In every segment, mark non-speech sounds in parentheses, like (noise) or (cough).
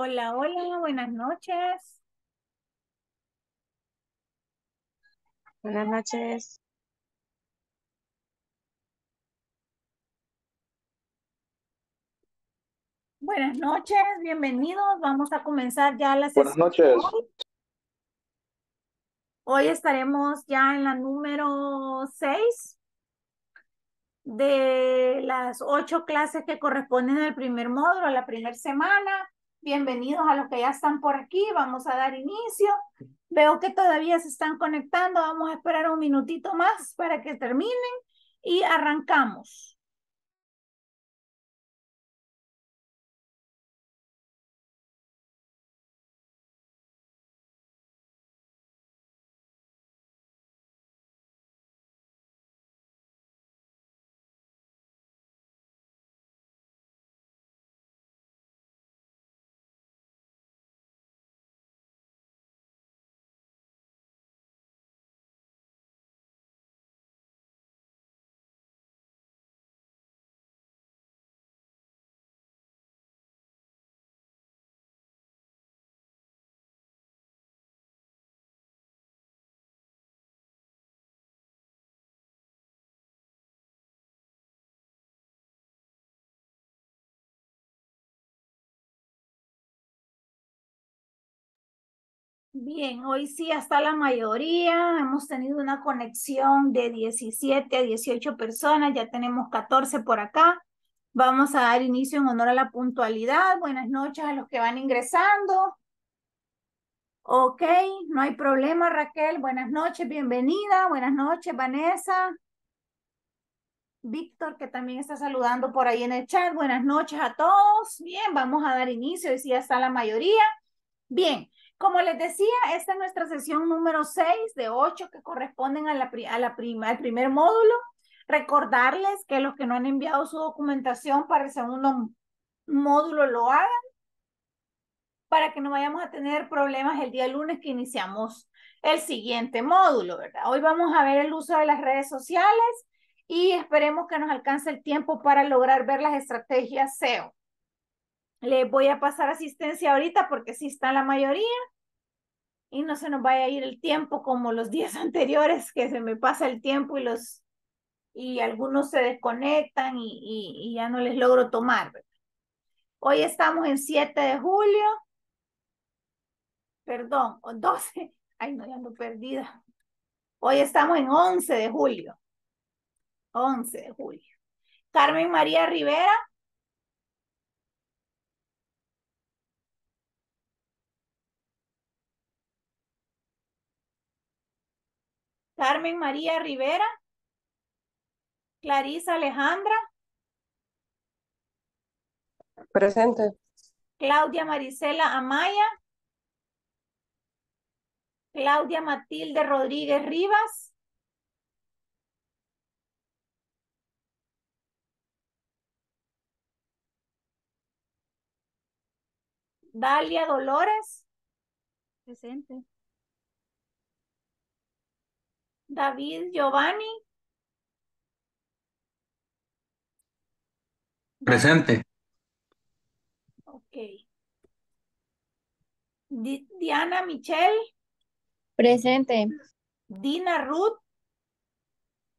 Hola, hola, buenas noches. Buenas noches. Buenas noches, bienvenidos. Vamos a comenzar ya la sesión. Buenas noches. Hoy. estaremos ya en la número seis de las ocho clases que corresponden al primer módulo, a la primera semana. Bienvenidos a los que ya están por aquí. Vamos a dar inicio. Veo que todavía se están conectando. Vamos a esperar un minutito más para que terminen y arrancamos. Bien, hoy sí hasta la mayoría. Hemos tenido una conexión de 17 a 18 personas, ya tenemos 14 por acá. Vamos a dar inicio en honor a la puntualidad. Buenas noches a los que van ingresando. Ok, no hay problema Raquel. Buenas noches, bienvenida. Buenas noches Vanessa. Víctor, que también está saludando por ahí en el chat. Buenas noches a todos. Bien, vamos a dar inicio. Hoy sí hasta la mayoría. Bien, como les decía, esta es nuestra sesión número 6 de 8 que corresponden a la, a la prima, al primer módulo. Recordarles que los que no han enviado su documentación para el segundo módulo lo hagan para que no vayamos a tener problemas el día lunes que iniciamos el siguiente módulo, ¿verdad? Hoy vamos a ver el uso de las redes sociales y esperemos que nos alcance el tiempo para lograr ver las estrategias SEO. Les voy a pasar asistencia ahorita porque sí está la mayoría y no se nos vaya a ir el tiempo como los días (laughs) anteriores, que se me pasa el tiempo y los y algunos se desconectan y, y, ya no les logro tomar. Hoy estamos en 7 de julio, perdón, 12, (laughs) ay no, ya ando perdida. Hoy estamos en 11 de julio, 11 de julio. Carmen María Rivera, Carmen María Rivera. Clarisa Alejandra. Presente. Claudia Marisela Amaya. Claudia Matilde Rodríguez Rivas. Dalia Dolores. Presente. David Giovanni. Presente. Ok. Diana Michelle. Presente. Dina Ruth.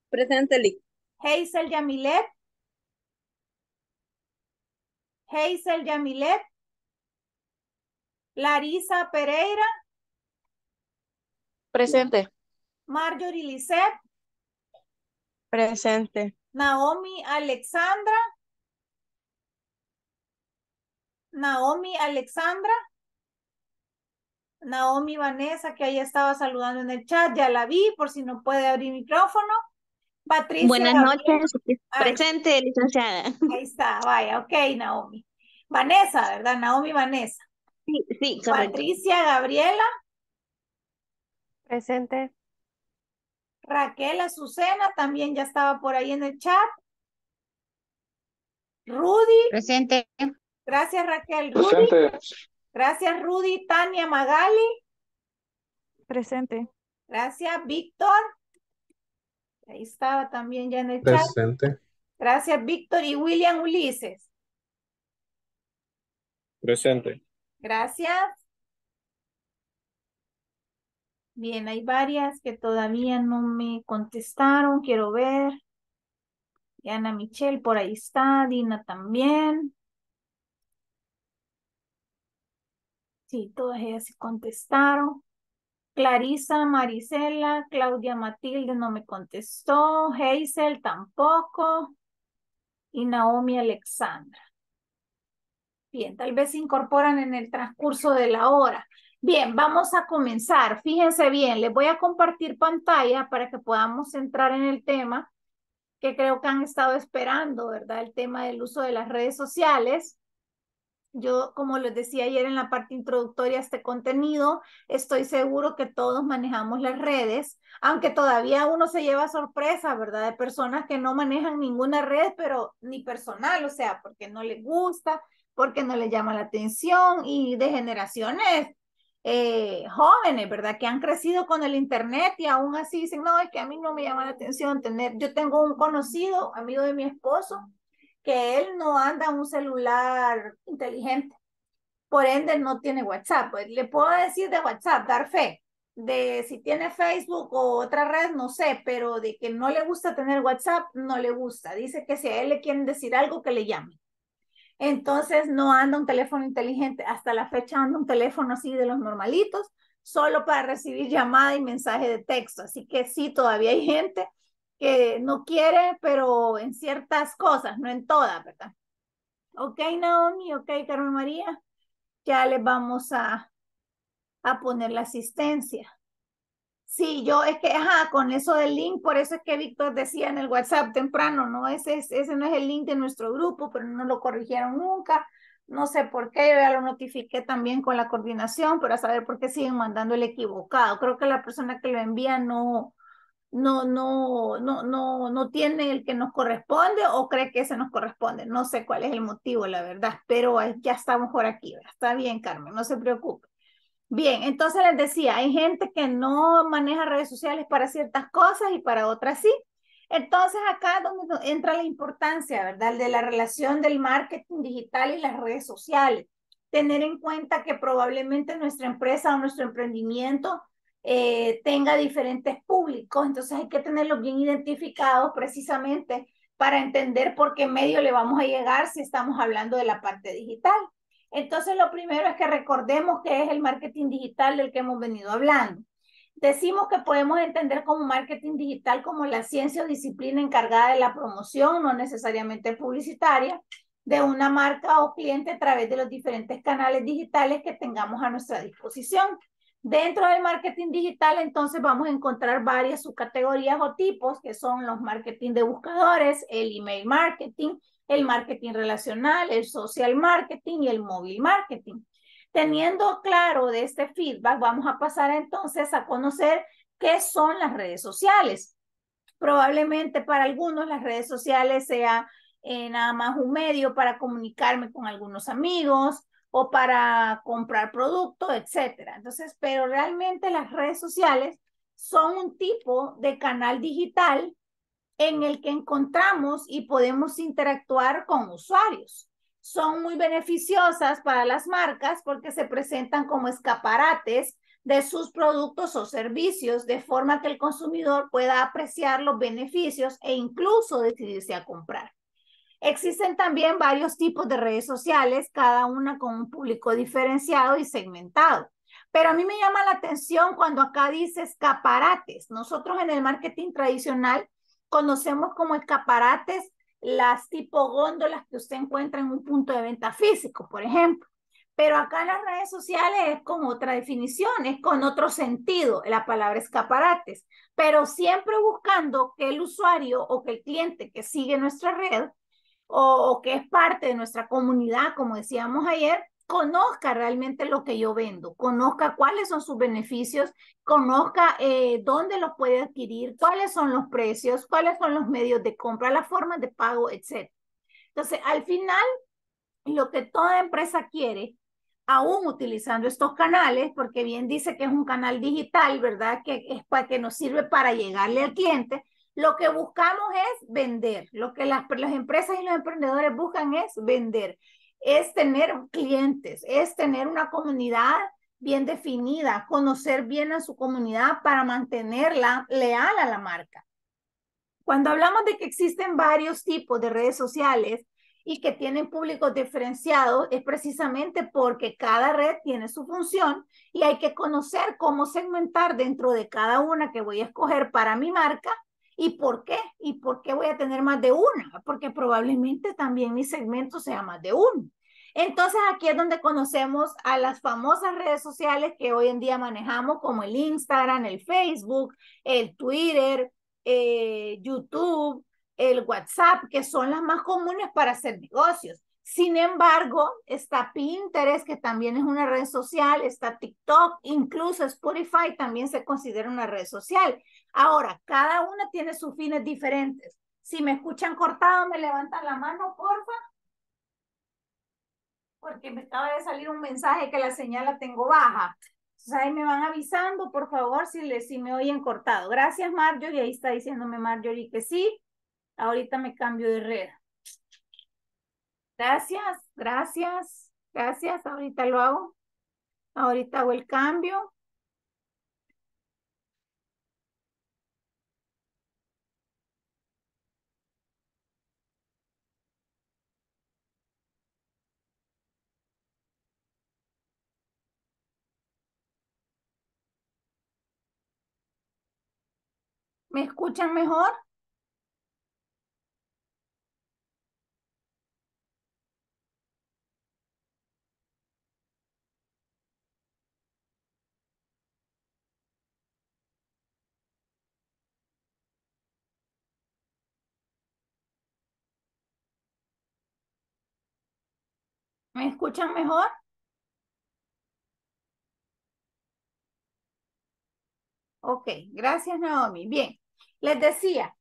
Presente, Hazel Yamilet. Hazel Yamilet. Larisa Pereira. Presente. Marjorie Lisette. Presente. Naomi Alexandra. Naomi Alexandra. Naomi Vanessa, que ahí estaba saludando en el chat, ya la vi, por si no puede abrir micrófono. Patricia. Buenas noches, ah, presente, licenciada. Ahí está, vaya, ok, Naomi. Vanessa, ¿verdad? Naomi Vanessa. Sí, sí, Patricia Gabriela. Presente. Raquel Azucena también ya estaba por ahí en el chat. Rudy. Presente. Gracias, Raquel. Presente. Gracias, Rudy. Tania Magali. Presente. Gracias, Víctor. Ahí estaba también ya en el chat. Presente. Gracias, Víctor y William Ulises. Presente. Gracias. Bien, hay varias que todavía no me contestaron, quiero ver. Ana Michelle por ahí está, Dina también. Sí, todas ellas se contestaron. Clarisa, Marisela, Claudia Matilde no me contestó, Hazel tampoco y Naomi Alexandra. Bien, tal vez se incorporan en el transcurso de la hora. Bien, vamos a comenzar. Fíjense bien, les voy a compartir pantalla para que podamos entrar en el tema que creo que han estado esperando, ¿verdad? El tema del uso de las redes sociales. Yo, como les decía ayer en la parte introductoria a este contenido, estoy seguro que todos manejamos las redes, aunque todavía uno se lleva sorpresa, ¿verdad? De personas que no manejan ninguna red, pero ni personal, o sea, porque no les gusta, porque no les llama la atención y de generaciones eh, jóvenes, ¿verdad? Que han crecido con el Internet y aún así dicen, no, es que a mí no me llama la atención tener, yo tengo un conocido, amigo de mi esposo, que él no anda un celular inteligente, por ende no tiene WhatsApp. Pues le puedo decir de WhatsApp, dar fe, de si tiene Facebook o otra red, no sé, pero de que no le gusta tener WhatsApp, no le gusta. Dice que si a él le quieren decir algo, que le llame. Entonces no anda un teléfono inteligente, hasta la fecha anda un teléfono así de los normalitos, solo para recibir llamada y mensaje de texto. Así que sí, todavía hay gente que no quiere, pero en ciertas cosas, no en todas, ¿verdad? Ok, Naomi, ok, Carmen María, ya le vamos a poner la asistencia. Sí, yo es que, ajá, con eso del link, por eso es que Víctor decía en el WhatsApp temprano, ¿no? Ese, ese no es el link de nuestro grupo, pero no lo corrigieron nunca. No sé por qué, ya lo notifiqué también con la coordinación pero a saber por qué siguen mandando el equivocado. Creo que la persona que lo envía no, no, no, no, no, no tiene el que nos corresponde o cree que ese nos corresponde. No sé cuál es el motivo, la verdad, pero ya está mejor aquí. Está bien, Carmen, no se preocupe. Bien, entonces les decía, hay gente que no maneja redes sociales para ciertas cosas y para otras sí. Entonces acá es donde entra la importancia, ¿verdad? De la relación del marketing digital y las redes sociales. Tener en cuenta que probablemente nuestra empresa o nuestro emprendimiento eh, tenga diferentes públicos, entonces hay que tenerlos bien identificados precisamente para entender por qué medio le vamos a llegar si estamos hablando de la parte digital. Entonces, lo primero es que recordemos que es el marketing digital del que hemos venido hablando. Decimos que podemos entender como marketing digital como la ciencia o disciplina encargada de la promoción, no necesariamente publicitaria, de una marca o cliente a través de los diferentes canales digitales que tengamos a nuestra disposición. Dentro del marketing digital, entonces vamos a encontrar varias subcategorías o tipos que son los marketing de buscadores, el email marketing, el marketing relacional, el social marketing y el móvil marketing. Teniendo claro de este feedback, vamos a pasar entonces a conocer qué son las redes sociales. Probablemente para algunos las redes sociales sea eh, nada más un medio para comunicarme con algunos amigos o para comprar productos, etcétera. Entonces, pero realmente las redes sociales son un tipo de canal digital en el que encontramos y podemos interactuar con usuarios. Son muy beneficiosas para las marcas porque se presentan como escaparates de sus productos o servicios, de forma que el consumidor pueda apreciar los beneficios e incluso decidirse a comprar. Existen también varios tipos de redes sociales, cada una con un público diferenciado y segmentado. Pero a mí me llama la atención cuando acá dice escaparates. Nosotros en el marketing tradicional conocemos como escaparates las tipo góndolas que usted encuentra en un punto de venta físico, por ejemplo. Pero acá en las redes sociales es con otra definición, es con otro sentido la palabra escaparates, pero siempre buscando que el usuario o que el cliente que sigue nuestra red o, o que es parte de nuestra comunidad, como decíamos ayer, conozca realmente lo que yo vendo, conozca cuáles son sus beneficios, conozca eh, dónde los puede adquirir, cuáles son los precios, cuáles son los medios de compra, las formas de pago, etc. Entonces, al final, lo que toda empresa quiere, aún utilizando estos canales, porque bien dice que es un canal digital, ¿verdad? Que es para que nos sirve para llegarle al cliente. Lo que buscamos es vender. Lo que las, las empresas y los emprendedores buscan es vender es tener clientes, es tener una comunidad bien definida, conocer bien a su comunidad para mantenerla leal a la marca. Cuando hablamos de que existen varios tipos de redes sociales y que tienen públicos diferenciados, es precisamente porque cada red tiene su función y hay que conocer cómo segmentar dentro de cada una que voy a escoger para mi marca ¿Y por qué? ¿Y por qué voy a tener más de una? Porque probablemente también mi segmento sea más de uno. Entonces aquí es donde conocemos a las famosas redes sociales que hoy en día manejamos como el Instagram, el Facebook, el Twitter, eh, YouTube, el WhatsApp, que son las más comunes para hacer negocios. Sin embargo, está Pinterest, que también es una red social, está TikTok, incluso Spotify también se considera una red social. Ahora, cada una tiene sus fines diferentes. Si me escuchan cortado, me levantan la mano, porfa. Porque me acaba de salir un mensaje que la señal la tengo baja. Entonces ahí me van avisando, por favor, si, si me oyen cortado. Gracias, Marjorie. Ahí está diciéndome Marjorie que sí. Ahorita me cambio de red. Gracias, gracias, gracias. Ahorita lo hago. Ahorita hago el cambio. ¿Me escuchan mejor? ¿Me escuchan mejor? Okay, gracias Naomi. Bien, les decía,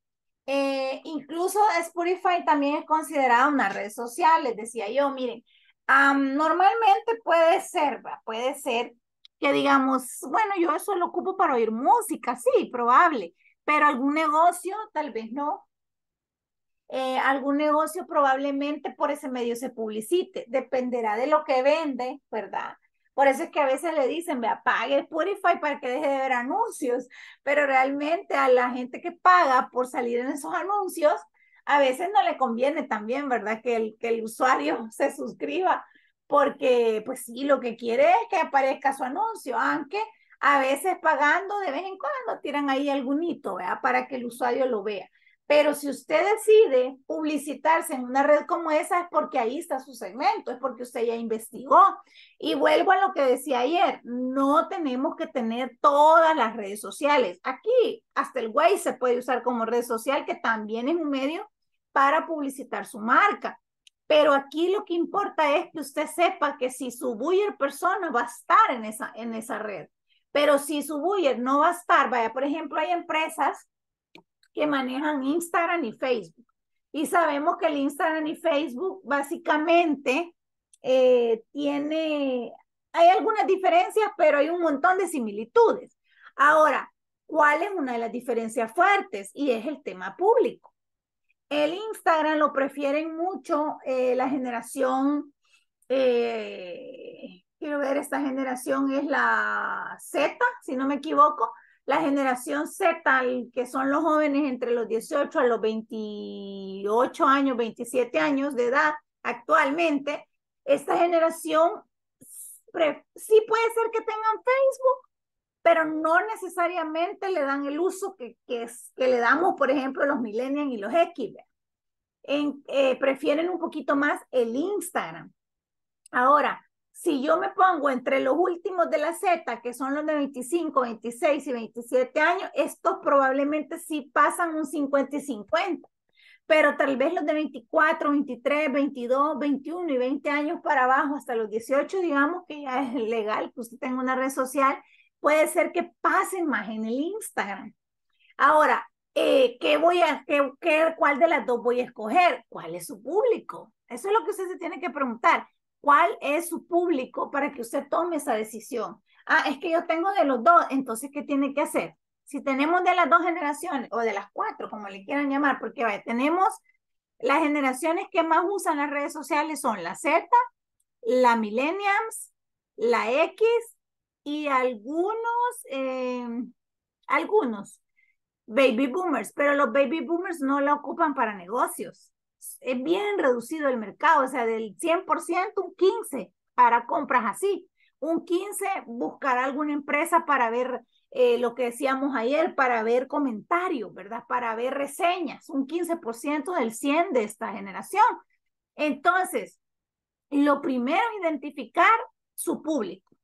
eh, incluso Spotify también es considerada una red social, les decía yo, miren, normalmente puede ser, puede ser que digamos, bueno, yo eso lo ocupo para oír música, sí, probable, pero algún negocio tal vez no. Eh, algún negocio probablemente por ese medio se publicite, dependerá de lo que vende, ¿verdad? Por eso es que a veces le dicen, me apague purify para que deje de ver anuncios, pero realmente a la gente que paga por salir en esos anuncios, a veces no le conviene también, ¿verdad? Que el, que el usuario (laughs) se suscriba, porque pues sí, lo que quiere es que aparezca su anuncio, aunque a veces pagando de vez en cuando tiran ahí algún hito, ¿verdad? Para que el usuario lo vea. Pero si usted decide publicitarse en una red como esa, es porque ahí está su segmento, es porque usted ya investigó. Y vuelvo a lo que decía ayer, no tenemos que tener todas las redes sociales. Aquí hasta el Waze se puede usar como red social, que también es un medio para publicitar su marca. Pero aquí lo que importa es que usted sepa que si su buyer persona va a estar en esa, en esa red. Pero si su buyer no va a estar, vaya, por ejemplo, hay empresas que manejan Instagram y Facebook. Y sabemos que el Instagram y Facebook básicamente eh, tiene, hay algunas diferencias, pero hay un montón de similitudes. Ahora, ¿cuál es una de las diferencias fuertes? Y es el tema público. El Instagram lo prefieren mucho eh, la generación, eh, quiero ver, esta generación es la Z, si no me equivoco, la generación Z, que son los jóvenes entre los 18 a los 28 años, 27 años de edad actualmente, esta generación sí puede ser que tengan Facebook, pero no necesariamente le dan el uso que, que, le damos, por ejemplo, los millennials y los X. Eh, prefieren un poquito más el Instagram. Ahora, si yo me pongo entre los últimos de la Z, que son los de 25, 26 y 27 años, estos probablemente sí pasan un 50 y 50, pero tal vez los de 24, 23, 22, 21 y 20 años para abajo, hasta los 18, digamos que ya es legal que usted tenga una red social, puede ser que pasen más en el Instagram. Ahora, eh, ¿qué voy a, ¿cuál de las dos voy a escoger? ¿Cuál es su público? Eso es lo que usted se tiene que preguntar cuál es su público para que usted tome esa decisión. Ah, es que yo tengo de los dos, entonces, ¿qué tiene que hacer? Si tenemos de las dos generaciones, o de las cuatro, como le quieran llamar, porque tenemos las generaciones que más usan las redes sociales son la Z, la Millenniums, la X y algunos, em, algunos baby boomers, pero los baby boomers no la ocupan para negocios es bien reducido el mercado, o sea, del 100%, un 15% para compras así. Un 15% buscar alguna empresa para ver eh, lo que decíamos ayer, para ver comentarios, ¿verdad? Para ver reseñas, un 15% del 100 de esta generación. Entonces, lo primero, identificar su público.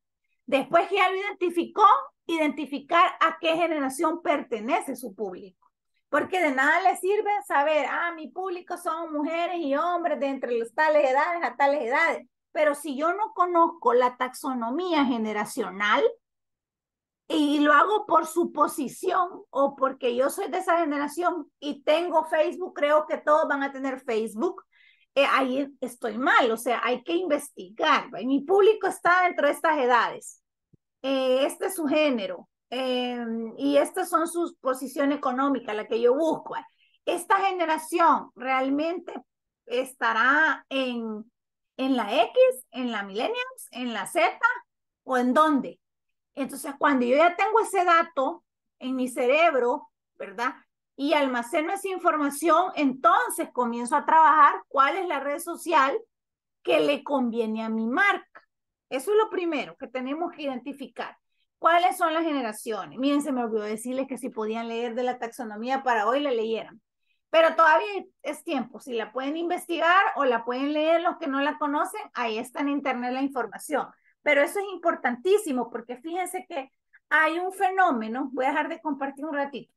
Después que ya lo identificó, identificar a qué generación pertenece su público. Porque de nada le sirve saber, ah, mi público son mujeres y hombres de entre las tales edades a tales edades. Pero si yo no conozco la taxonomía generacional y lo hago por suposición o porque yo soy de esa generación y tengo Facebook, creo que todos van a tener Facebook, eh, ahí estoy mal. O sea, hay que investigar. Mi público está dentro de estas edades. Eh, este es su género Em, y estas son sus posiciones económicas, la que yo busco. Eh. ¿Esta generación realmente estará en, en la X, en la Millennials, en la Z o en dónde? Entonces, cuando yo ya tengo ese dato en mi cerebro, ¿verdad? Y almaceno esa información, entonces comienzo a trabajar cuál es la red social que le conviene a mi marca. Eso es lo primero que tenemos que identificar. ¿Cuáles son las generaciones? Miren, se me olvidó decirles que si podían leer de la taxonomía para hoy, la leyeran. Pero todavía es tiempo. Si la pueden investigar o la pueden leer los que no la conocen, ahí está en internet la información. Pero eso es importantísimo porque fíjense que hay un fenómeno, voy a dejar de compartir un ratito,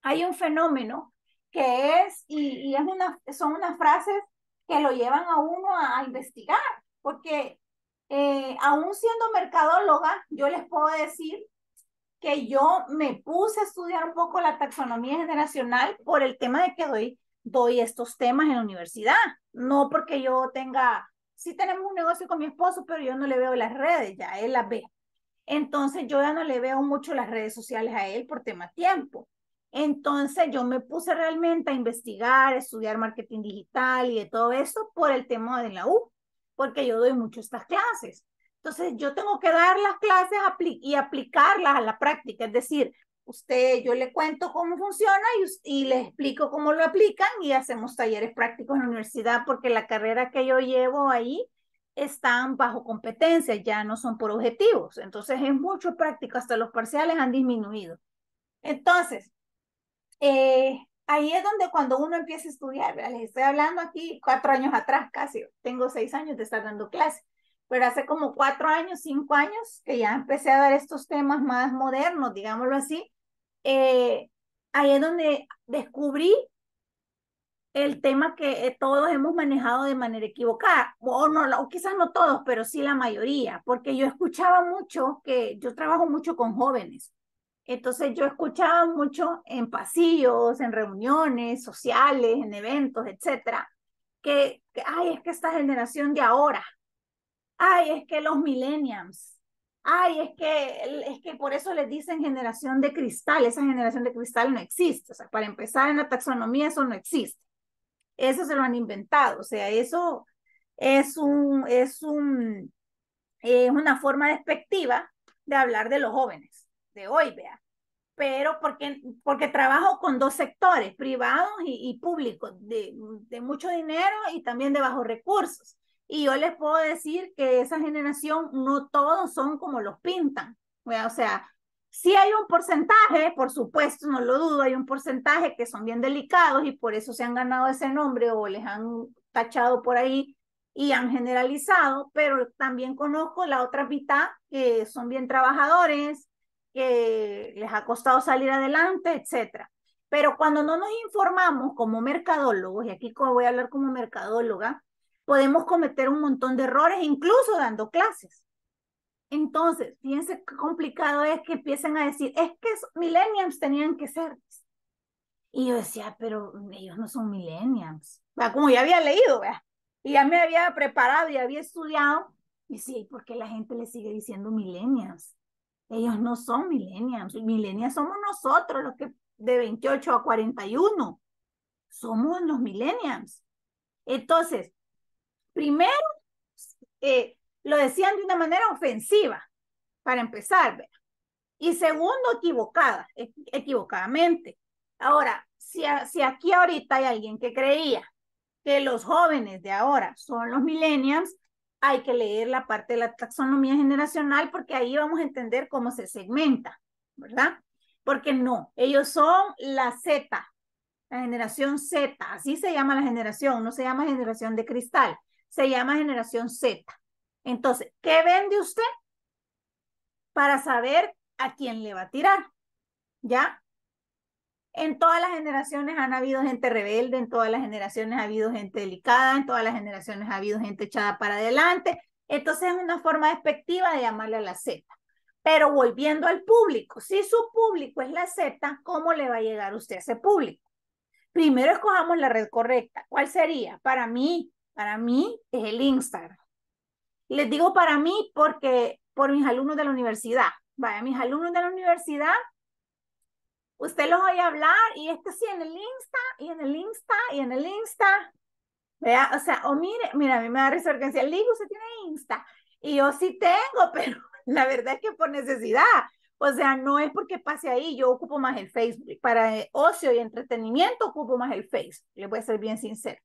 hay un fenómeno que es, y, y es una, son unas frases que lo llevan a uno a investigar, porque eh, aún siendo mercadóloga, yo les puedo decir que yo me puse a estudiar un poco la taxonomía generacional por el tema de que doy, doy estos temas en la universidad, no porque yo tenga, sí tenemos un negocio con mi esposo, pero yo no le veo las redes, ya él las ve. Entonces yo ya no le veo mucho las redes sociales a él por tema tiempo. Entonces yo me puse realmente a investigar, estudiar marketing digital y de todo eso por el tema de la U porque yo doy mucho estas clases. Entonces, yo tengo que dar las clases y aplicarlas a la práctica, es decir, usted, yo le cuento cómo funciona y, y le explico cómo lo aplican y hacemos talleres prácticos en la universidad porque la carrera que yo llevo ahí están bajo competencia, ya no son por objetivos. Entonces es mucho práctico, hasta los parciales han disminuido. Entonces, eh, ahí es donde cuando uno empieza a estudiar, les estoy hablando aquí cuatro años atrás casi, tengo seis años de estar dando clases, pero hace como cuatro años, cinco años que ya empecé a dar estos temas más modernos, digámoslo así, eh, ahí es donde descubrí el tema que eh, todos hemos manejado de manera equivocada, o, no, o quizás no todos, pero sí la mayoría, porque yo escuchaba mucho que yo trabajo mucho con jóvenes entonces yo escuchaba mucho en pasillos, en reuniones sociales, en eventos, etcétera, que, ay, es que esta generación de ahora, ay, es que los millennials, ay, es que, es que por eso les dicen generación de cristal, esa generación de cristal no existe, o sea, para empezar en la taxonomía eso no existe, eso se lo han inventado, o sea, eso es, un, es un, una forma despectiva de hablar de los jóvenes de hoy, vea pero porque, porque trabajo con dos sectores, privados y, públicos, de, mucho dinero y también de bajos recursos. Y yo les puedo decir que esa generación no todos son como los pintan. O sea, sí hay un porcentaje, por supuesto, no lo dudo, hay un porcentaje que son bien delicados y por eso se han ganado ese nombre o les han tachado por ahí y han generalizado, pero también conozco la otra mitad que son bien trabajadores, que les ha costado salir adelante, etcétera. Pero cuando no nos informamos como mercadólogos, y aquí voy a hablar como mercadóloga, podemos cometer un montón de errores, incluso dando clases. Entonces, fíjense qué complicado es que empiecen a decir, es que millennials tenían que ser. Y yo decía, pero ellos no son millennials. Como ya había leído, ¿verdad? y ya me había preparado y había estudiado, y sí, porque la gente le sigue diciendo millennials. Ellos no son millennials. Millennials somos nosotros los que de 28 a 41. Somos los millennials. Entonces, primero, eh, lo decían de una manera ofensiva, para empezar, ¿verdad? Y segundo, equivocada, e, equivocadamente. Ahora, si, si aquí ahorita hay alguien que creía que los jóvenes de ahora son los millennials, hay que leer la parte de la taxonomía generacional porque ahí vamos a entender cómo se segmenta, ¿verdad? Porque no, ellos son la Z, la generación Z, así se llama la generación, no se llama generación de cristal, se llama generación Z. Entonces, ¿qué vende usted? Para saber a quién le va a tirar, ¿ya? en todas las generaciones han habido gente rebelde, en todas las generaciones ha habido gente delicada, en todas las generaciones ha habido gente echada para adelante. Entonces es una forma despectiva de llamarle a la Z. Pero volviendo al público, si su público es la Z, ¿cómo le va a llegar usted a ese público? Primero escojamos la red correcta. ¿Cuál sería? Para mí, para mí es el Instagram. Les digo para mí porque por mis alumnos de la universidad. Vaya, mis alumnos de la universidad usted los oye hablar y esto sí, en el Insta, y en el Insta, y en el Insta. Vea, o sea, o mire, mira, a mí me da risa porque decía, Ligo, usted tiene Insta. Y yo sí tengo, (laughs) pero la verdad es que por necesidad. O sea, no es porque pase ahí, yo ocupo más el Facebook. Para eh, ocio y entretenimiento ocupo más el Facebook, le voy a ser bien sincero.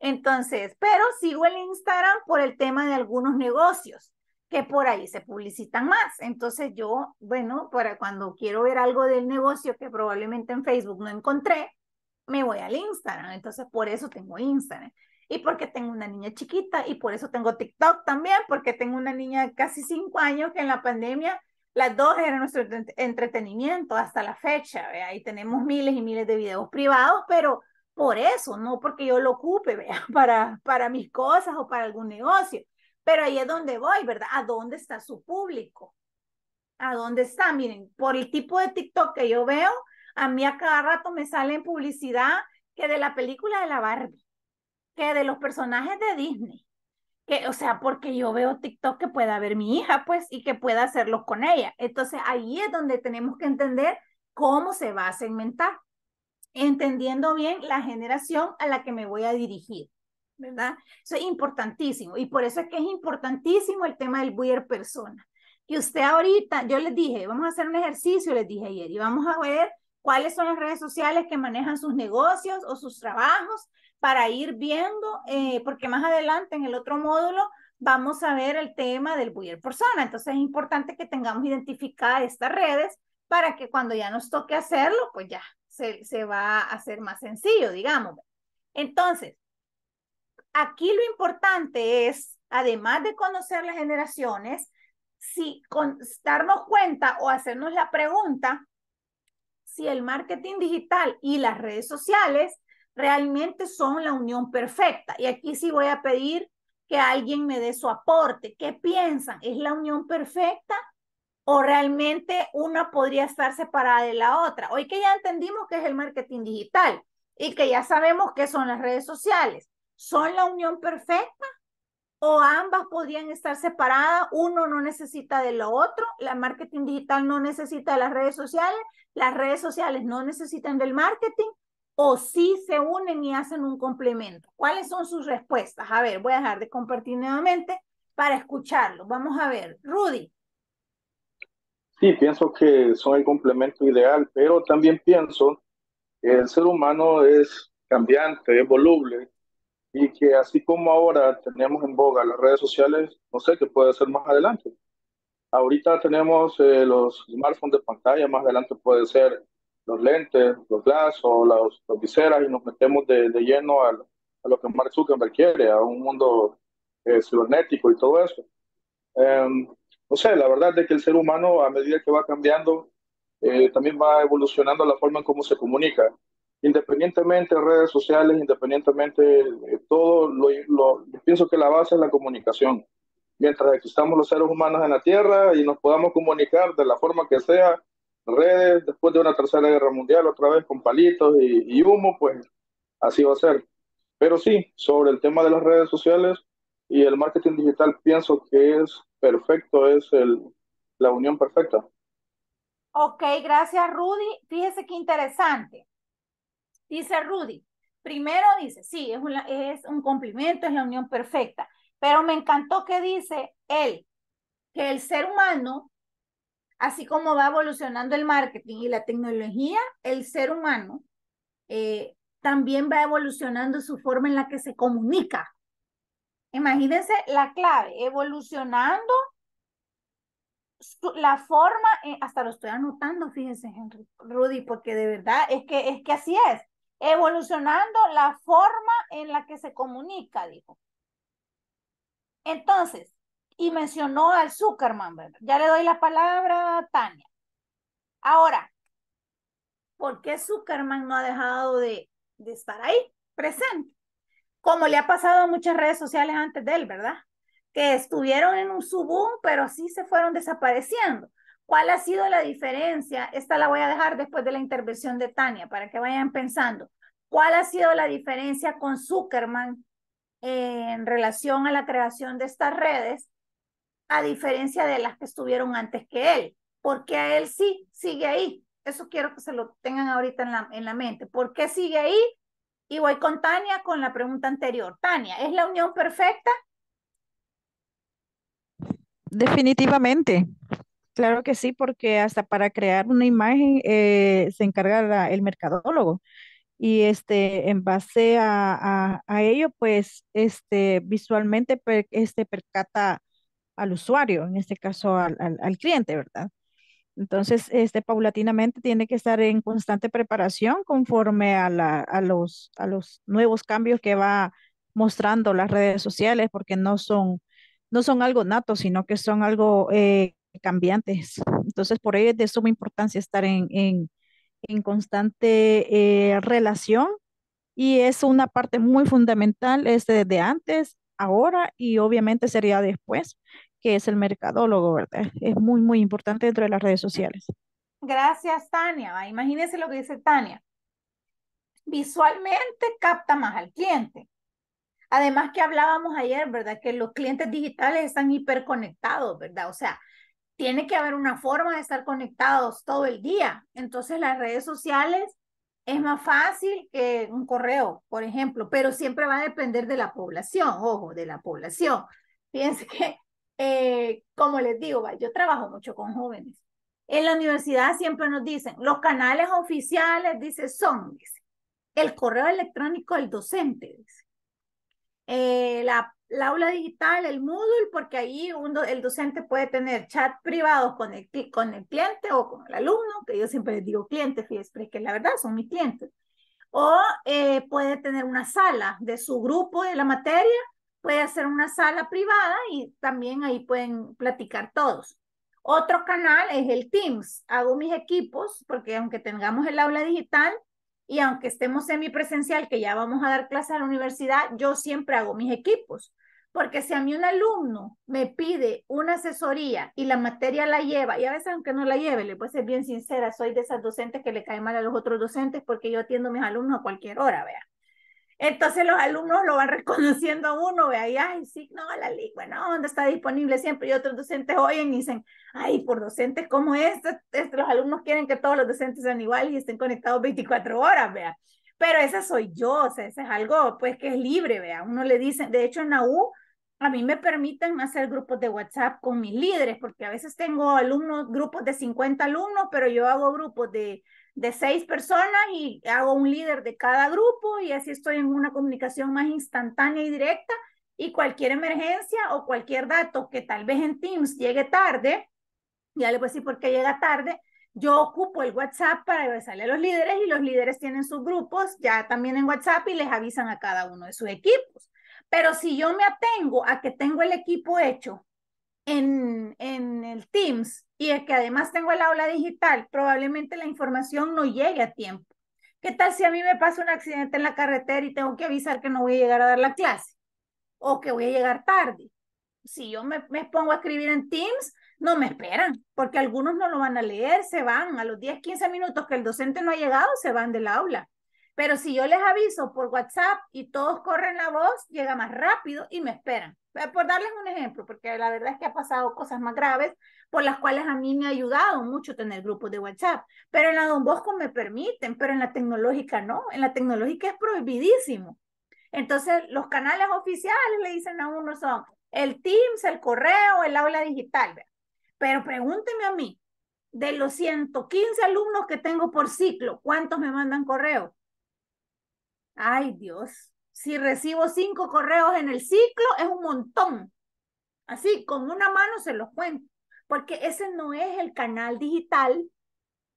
Entonces, pero sigo el Instagram por el tema de algunos negocios que por ahí se publicitan más. Entonces yo, bueno, para cuando quiero ver algo del negocio que probablemente en Facebook no encontré, me voy al Instagram. Entonces por eso tengo Instagram. Y porque tengo una niña chiquita y por eso tengo TikTok también, porque tengo una niña de casi cinco años que en la pandemia las dos eran nuestro entretenimiento hasta la fecha. ve Y tenemos miles y miles de videos privados, pero por eso, no porque yo lo ocupe ¿vea? (laughs) Para, para mis cosas o para algún negocio pero ahí es donde voy, ¿verdad? ¿A dónde está su público? ¿A dónde está? Miren, por el tipo de TikTok que yo veo, a mí a cada rato me sale en publicidad que de la película de la Barbie, que de los personajes de Disney, que, o sea, porque yo veo TikTok que pueda ver mi hija, pues, y que pueda hacerlo con ella. Entonces ahí es donde tenemos que entender cómo se va a segmentar, entendiendo bien la generación a la que me voy a dirigir. ¿verdad? Eso es importantísimo y por eso es que es importantísimo el tema del buyer persona. Que usted ahorita, yo les dije, vamos a hacer un ejercicio, les dije ayer, y vamos a ver cuáles son las redes sociales que manejan sus negocios o sus trabajos para ir viendo, eh, porque más adelante en el otro módulo vamos a ver el tema del buyer persona. Entonces es importante que tengamos identificadas estas redes para que cuando ya nos toque hacerlo, pues ya se, se va a hacer más sencillo, digamos. Entonces, Aquí lo importante es, además de conocer las generaciones, si darnos cuenta o hacernos la pregunta si el marketing digital y las redes sociales realmente son la unión perfecta. Y aquí sí voy a pedir que alguien me dé su aporte. ¿Qué piensan? ¿Es la unión perfecta o realmente una podría estar separada de la otra? Hoy que ya entendimos qué es el marketing digital y que ya sabemos qué son las redes sociales, ¿son la unión perfecta? ¿O ambas podrían estar separadas? Uno no necesita de lo otro. La marketing digital no necesita de las redes sociales. Las redes sociales no necesitan del marketing. ¿O sí se unen y hacen un complemento? ¿Cuáles son sus respuestas? A ver, voy a dejar de compartir nuevamente para escucharlo. Vamos a ver, Rudy. Sí, pienso que son el complemento ideal, pero también pienso que el ser humano es cambiante, es voluble, y que así como ahora tenemos en boga las redes sociales, no sé qué puede ser más adelante. Ahorita tenemos eh, los smartphones de pantalla, más adelante puede ser los lentes, los glass o las, viseras y nos metemos de, de lleno a, a, lo que Mark Zuckerberg quiere, a un mundo eh, cibernético y todo eso. Em, no sé, la verdad es que el ser humano a medida que va cambiando, eh, también va evolucionando la forma en cómo se comunica independientemente de redes sociales, independientemente de eh, todo, pienso que la base es la comunicación. Mientras existamos los seres humanos en la Tierra y nos podamos comunicar de la forma que sea, redes, después de una tercera guerra mundial, otra vez con palitos y, humo, pues así va a ser. Pero sí, sobre el tema de las redes sociales y el marketing digital, pienso que es perfecto, es la unión perfecta. Ok, gracias Rudy. Fíjese qué interesante. Dice Rudy, primero dice, sí, es, es un cumplimiento, es la unión perfecta, pero me encantó que dice él, que el ser humano, así como va evolucionando el marketing y la tecnología, el ser humano eh, también va evolucionando su forma en la que se comunica. Imagínense la clave, evolucionando la forma, eh, hasta lo estoy anotando, fíjense, Rudy, porque de verdad es que, es que así es evolucionando la forma en la que se comunica, dijo. Entonces, y mencionó al Zuckerman, ¿verdad? Ya le doy la palabra a Tania. Ahora, ¿por qué Zuckerman no ha dejado de, estar ahí, presente? Como le ha pasado a muchas redes sociales antes de él, ¿verdad? Que estuvieron en un subboom, pero sí se fueron desapareciendo. ¿Cuál ha sido la diferencia? Esta la voy a dejar después de la intervención de Tania para que vayan pensando. ¿Cuál ha sido la diferencia con Zuckerman en relación a la creación de estas redes, a diferencia de las que estuvieron antes que él? Porque a él sí sigue ahí. Eso quiero que se lo tengan ahorita en la, en la mente. ¿Por qué sigue ahí? Y voy con Tania con la pregunta anterior. Tania, ¿es la unión perfecta? Definitivamente. Claro que sí, porque hasta para crear una imagen eh, se encarga el mercadólogo. Y este, en base a, ello, pues este, visualmente este, percata al usuario, en este caso al, cliente, ¿verdad? Entonces, este, paulatinamente tiene que estar en constante preparación conforme a, los, a los nuevos cambios que va mostrando las redes sociales, porque no son, no son algo nato, sino que son algo eh, cambiantes. Entonces, por ello es de suma importancia estar en, en, en constante eh, relación y es una parte muy fundamental este desde antes, ahora y obviamente sería después, que es el mercadólogo, ¿verdad? Es muy, muy importante dentro de las redes sociales. Gracias, Tania. Ah, Imagínense lo que dice Tania. Visualmente capta más al cliente. Además que hablábamos ayer, ¿verdad? Que los clientes digitales están hiperconectados, ¿verdad? O sea, tiene que haber una forma de estar conectados todo el día. Entonces las redes sociales es más fácil que un correo, por ejemplo, pero siempre va a depender de la población, ojo, de la población. Fíjense que, eh, como les digo, yo trabajo mucho con jóvenes. En la universidad siempre nos dicen, los canales oficiales, dice, son, el correo electrónico del docente, dice, eh, la la aula digital, el Moodle, porque ahí el docente puede tener chat privado con el, con el cliente o con el alumno, que yo siempre les digo cliente fíjense, que la verdad son mis clientes. O eh, puede tener una sala de su grupo de la materia, puede hacer una sala privada y también ahí pueden platicar todos. Otro canal es el Teams. Hago mis equipos porque aunque tengamos el aula digital, y aunque estemos semipresencial, que ya vamos a dar clases a la universidad, yo siempre hago mis equipos. Porque si a mí un alumno me pide una asesoría y la materia la lleva, y a veces aunque no la lleve, le puedo ser bien sincera, soy de esas docentes que le cae mal a los otros docentes porque yo atiendo a mis alumnos a cualquier hora, vea. Entonces los alumnos lo van (laughs) reconociendo a uno, vea, y ay, sí, no, la lengua, no, dónde está disponible siempre, y otros docentes oyen y dicen, ay, por docentes como este, estos, los alumnos quieren que todos los docentes sean iguales y estén conectados 24 horas, vea. Pero esa soy yo, o sea, ese es algo, pues, que es libre, vea, uno le dice, de hecho en la U, a mí me permiten hacer grupos de WhatsApp con mis líderes, porque a veces tengo alumnos, grupos de 50 alumnos, pero yo hago grupos de, de seis personas y hago un líder de cada grupo y así estoy en una comunicación más instantánea y directa y cualquier emergencia o cualquier dato que tal vez en Teams llegue tarde, ya le voy a decir por qué llega tarde, yo ocupo el WhatsApp para avisarle a los líderes y los líderes tienen sus grupos ya también en WhatsApp y les avisan a cada uno de sus equipos. Pero si yo me atengo a que tengo el equipo hecho en, en el Teams y es que además tengo el aula digital, probablemente la información no llegue a tiempo. ¿Qué tal si a mí me pasa un accidente en la carretera y tengo que avisar que no voy a llegar a dar la clase? O que voy a llegar tarde. Si yo me, me pongo a escribir en Teams, no me esperan, porque algunos no lo van a leer, se van. A los 10, 15 minutos que el docente no ha llegado, se van del aula. Pero si yo les aviso por WhatsApp y todos corren la voz, llega más rápido y me esperan. Eh, por darles un ejemplo, porque la verdad es que ha pasado cosas más graves por las cuales a mí me ha ayudado mucho tener grupos de WhatsApp. Pero en la Don Bosco me permiten, pero en la tecnológica no. En la tecnológica es prohibidísimo. Entonces, los canales oficiales le dicen a uno son el Teams, el correo, el aula digital. Pero pregúnteme a mí, de los 115 alumnos que tengo por ciclo, ¿cuántos me mandan correo? Ay, Dios. Si recibo cinco correos en el ciclo, es un montón. Así, con una mano se los cuento, porque ese no es el canal digital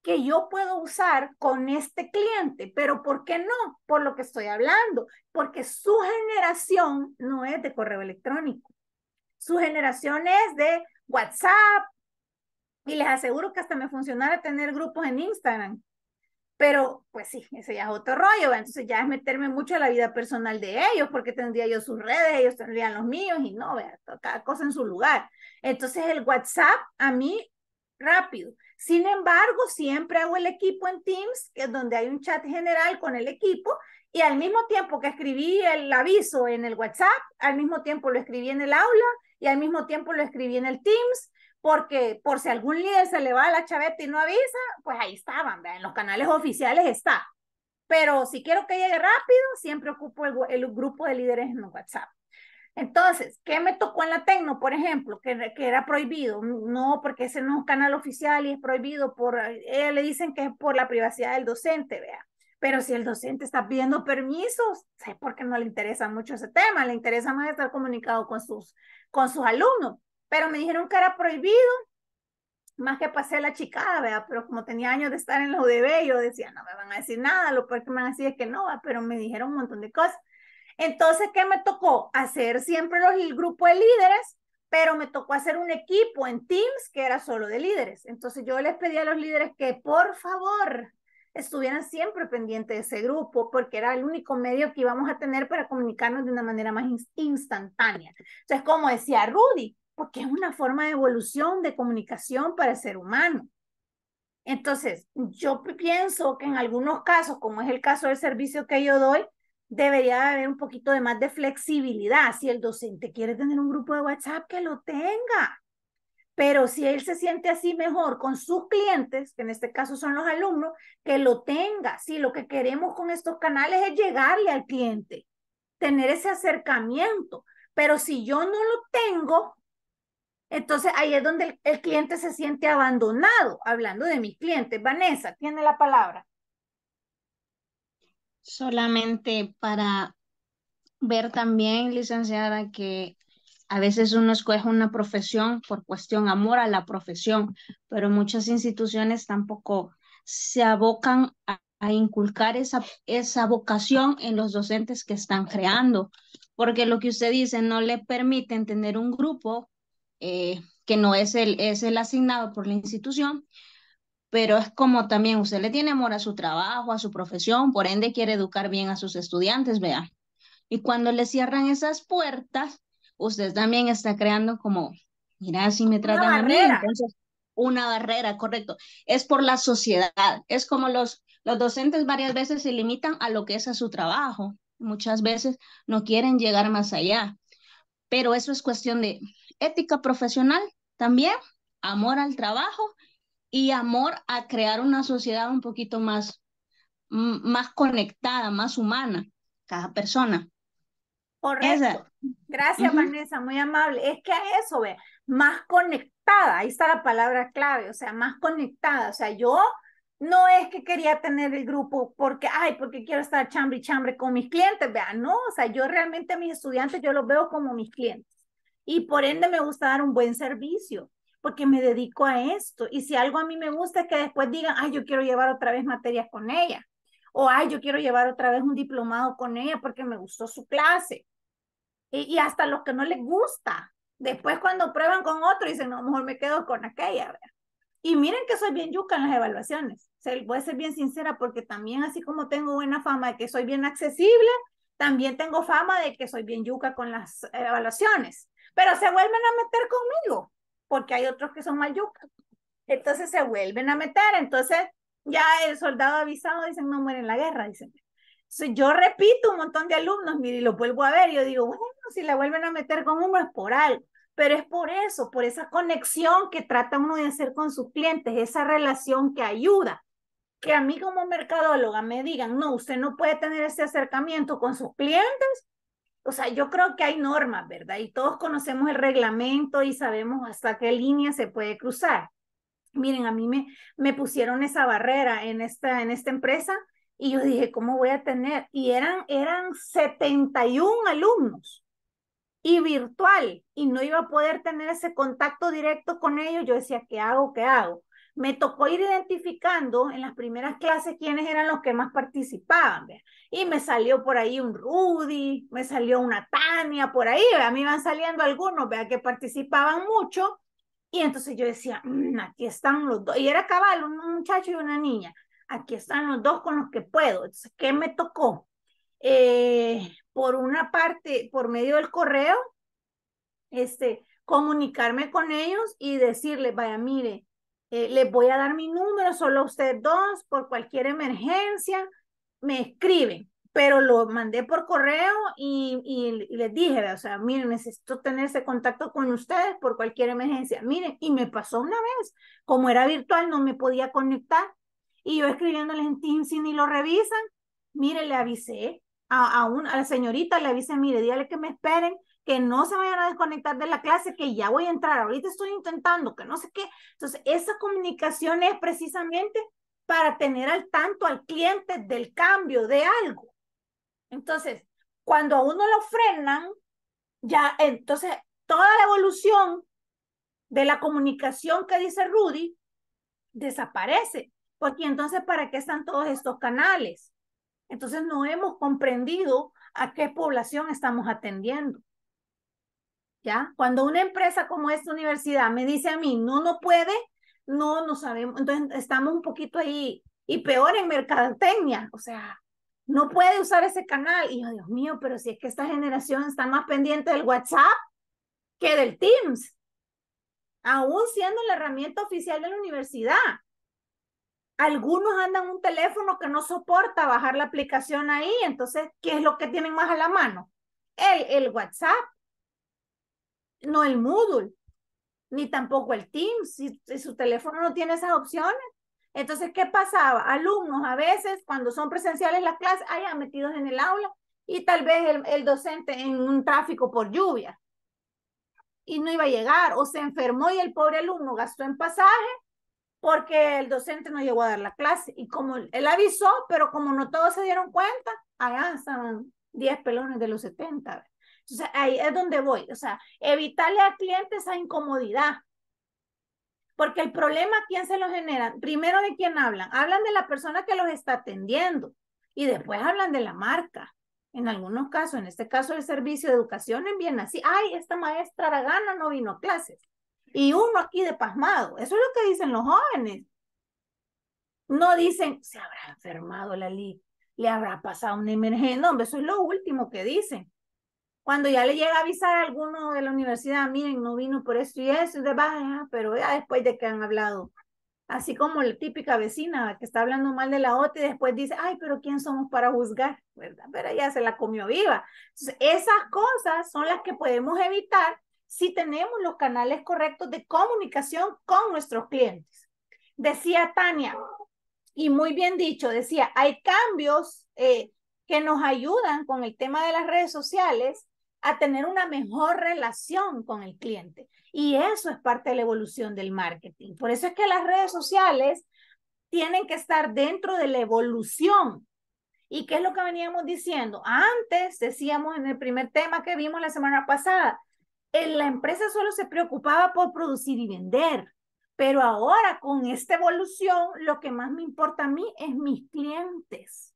que yo puedo usar con este cliente, pero ¿por qué no? Por lo que estoy hablando, porque su generación no es de correo electrónico, su generación es de WhatsApp, y les aseguro que hasta me funcionara tener grupos en Instagram, pero, pues sí, ese ya es otro rollo, entonces ya es meterme mucho en la vida personal de ellos, porque tendría yo sus redes, ellos tendrían los míos, y no, vea, cada cosa en su lugar. Entonces el WhatsApp a mí, rápido. Sin embargo, siempre hago el equipo en Teams, que es donde hay un chat general con el equipo, y al mismo tiempo que escribí el aviso en el WhatsApp, al mismo tiempo lo escribí en el aula, y al mismo tiempo lo escribí en el Teams, porque por si algún líder se le va a la chaveta y no avisa, pues ahí estaban, en los canales oficiales está. Pero si quiero que llegue rápido, siempre ocupo el, grupo de líderes en WhatsApp. Entonces, ¿qué me tocó en la Tecno, por ejemplo, que, que, era prohibido? No, porque ese no es un canal oficial y es prohibido por, eh, le dicen que es por la privacidad del docente, vea. Pero si el docente está pidiendo permisos, es porque no le interesa mucho ese tema, le interesa más estar comunicado con sus, con sus alumnos pero me dijeron que era prohibido, más que pasé la chicada, ¿verdad? Pero como tenía años de estar en la UDB, yo decía, no me van a decir nada, lo peor que me van a decir es que no, va, pero me dijeron un montón de cosas. Entonces, ¿qué me tocó? Hacer siempre los, el grupo de líderes, pero me tocó hacer un equipo en Teams que era solo de líderes. Entonces yo les pedí a los líderes que por favor estuvieran siempre pendientes de ese grupo, porque era el único medio que íbamos a tener para comunicarnos de una manera más instantánea. Entonces, como decía Rudy, porque es una forma de evolución, de comunicación para el ser humano. Entonces, yo pienso que en algunos casos, como es el caso del servicio que yo doy, debería haber un poquito de más de flexibilidad. Si el docente quiere tener un grupo de WhatsApp, que lo tenga. Pero si él se siente así mejor con sus clientes, que en este caso son los alumnos, que lo tenga. Si lo que queremos con estos canales es llegarle al cliente, tener ese acercamiento. Pero si yo no lo tengo, entonces ahí es donde el, cliente se siente abandonado, hablando de mi cliente. Vanessa, tiene la palabra. Solamente para ver también, licenciada, que a veces uno escoge una profesión por cuestión amor a la profesión, pero muchas instituciones tampoco se abocan a, inculcar esa, esa vocación en los docentes que están creando, porque lo que usted dice no le permite tener un grupo eh, que no es el, es el asignado por la institución, pero es como también usted le tiene amor a su trabajo, a su profesión, por ende quiere educar bien a sus estudiantes, vea. Y cuando le cierran esas puertas, usted también está creando como, mira, si me tratan una una barrera, correcto. Es por la sociedad, es como los, los docentes varias veces se limitan a lo que es a su trabajo, muchas veces no quieren llegar más allá, pero eso es cuestión de, ética profesional también, amor al trabajo y amor a crear una sociedad un poquito más, más conectada, más humana, cada persona. Correcto. Gracias, Vanessa, muy amable. Es que a eso, ve, más conectada, ahí está la palabra clave, o sea, más conectada, o sea, yo no es que quería tener el grupo porque, ay, porque quiero estar chambre y chambre con mis clientes, vea, no, o sea, yo realmente a mis estudiantes yo los veo como mis clientes y por ende me gusta dar un buen servicio porque me dedico a esto. Y si algo a mí me gusta es que después digan, ay, yo quiero llevar otra vez materias con ella. O, ay, yo quiero llevar otra vez un diplomado con ella porque me gustó su clase. Y, hasta los que no les gusta. Después cuando prueban con otro dicen, no, mejor me quedo con aquella. Y miren que soy bien yuca en las evaluaciones. voy a ser bien sincera porque también así como tengo buena fama de que soy bien accesible, también tengo fama de que soy bien yuca con las evaluaciones pero se vuelven a meter conmigo, porque hay otros que son mayucas. Entonces se vuelven a meter, entonces ya el soldado avisado dice, no mueren en la guerra, dicen. yo repito un montón de alumnos, mire, y lo vuelvo a ver, yo digo, bueno, si la vuelven a meter con uno es por algo, pero es por eso, por esa conexión que trata uno de hacer con sus clientes, esa relación que ayuda. Que a mí como mercadóloga me digan, no, usted no puede tener ese acercamiento con sus clientes, o sea, yo creo que hay normas, ¿verdad? Y todos conocemos el reglamento y sabemos hasta qué línea se puede cruzar. Miren, a mí me, me pusieron esa barrera en esta, en esta empresa y yo dije, ¿cómo voy a tener? Y eran, eran 71 alumnos y virtual y no iba a poder tener ese contacto directo con ellos. Yo decía, ¿qué hago? ¿Qué hago? me tocó ir identificando en las primeras clases quiénes eran los que más participaban. Y me salió por ahí un Rudy, me salió una Tania, por ahí, a mí van saliendo algunos vea que participaban mucho. Y entonces yo decía, mm, aquí están los dos. Y era cabal, un muchacho y una niña. Aquí están los dos con los que puedo. Entonces, ¿qué me tocó? Eh, por una parte, por medio del correo, este, comunicarme con ellos y decirle vaya, mire, eh, les voy a dar mi número, solo a ustedes dos, por cualquier emergencia, me escriben. Pero lo mandé por correo y, y, les dije, o sea, miren, necesito tener ese contacto con ustedes por cualquier emergencia. Miren, y me pasó una vez, como era virtual, no me podía conectar. Y yo escribiéndoles en Teams y ni lo revisan. Miren, le avisé a, un, a la señorita, le avisé, mire, dígale que me esperen que no se vayan a desconectar de la clase, que ya voy a entrar, ahorita estoy intentando, que no sé qué. Entonces, esa comunicación es precisamente para tener al tanto al cliente del cambio de algo. Entonces, cuando a uno lo frenan, ya, entonces, toda la evolución de la comunicación que dice Rudy desaparece, porque entonces, ¿para qué están todos estos canales? Entonces, no hemos comprendido a qué población estamos atendiendo. ¿ya? Cuando una empresa como esta universidad me dice a mí, no, no puede, no, no sabemos, entonces estamos un poquito ahí, y peor en mercadotecnia, o sea, no puede usar ese canal. Y yo, Dios mío, pero si es que esta generación está más pendiente del WhatsApp que del Teams, aún siendo la herramienta oficial de la universidad. Algunos andan un teléfono que no soporta bajar la aplicación ahí, entonces, ¿qué es lo que tienen más a la mano? El, el WhatsApp no el Moodle, ni tampoco el Teams, si, su teléfono no tiene esas opciones. Entonces, ¿qué pasaba? Alumnos a veces, cuando son presenciales las clases, hay metidos en el aula y tal vez el, el, docente en un tráfico por lluvia y no iba a llegar o se enfermó y el pobre alumno gastó en pasaje porque el docente no llegó a dar la clase y como él avisó, pero como no todos se dieron cuenta, allá están 10 pelones de los 70 ahí es donde voy. O sea, evitarle al cliente esa incomodidad. Porque el problema, ¿quién se lo genera? Primero, ¿de quién hablan? Hablan de la persona que los está atendiendo y después hablan de la marca. En algunos casos, en este caso el servicio de educación en Viena así, ay, esta maestra gana, no vino a clases. Y uno aquí de pasmado. Eso es lo que dicen los jóvenes. No dicen, se habrá enfermado la ley, le habrá pasado una emergencia. No, hombre, eso es lo último que dicen. Cuando ya le llega a avisar a alguno de la universidad, miren, no vino por esto y eso, y de baja, pero ya después de que han hablado. Así como la típica vecina que está hablando mal de la otra y después dice, ay, pero ¿quién somos para juzgar? ¿Verdad? Pero ya se la comió viva. esas cosas son las que podemos evitar si tenemos los canales correctos de comunicación con nuestros clientes. Decía Tania, y muy bien dicho, decía, hay cambios eh, que nos ayudan con el tema de las redes sociales a tener una mejor relación con el cliente. Y eso es parte de la evolución del marketing. Por eso es que las redes sociales tienen que estar dentro de la evolución. ¿Y qué es lo que veníamos diciendo? Antes decíamos en el primer tema que vimos la semana pasada, en la empresa solo se preocupaba por producir y vender, pero ahora con esta evolución lo que más me importa a mí es mis clientes.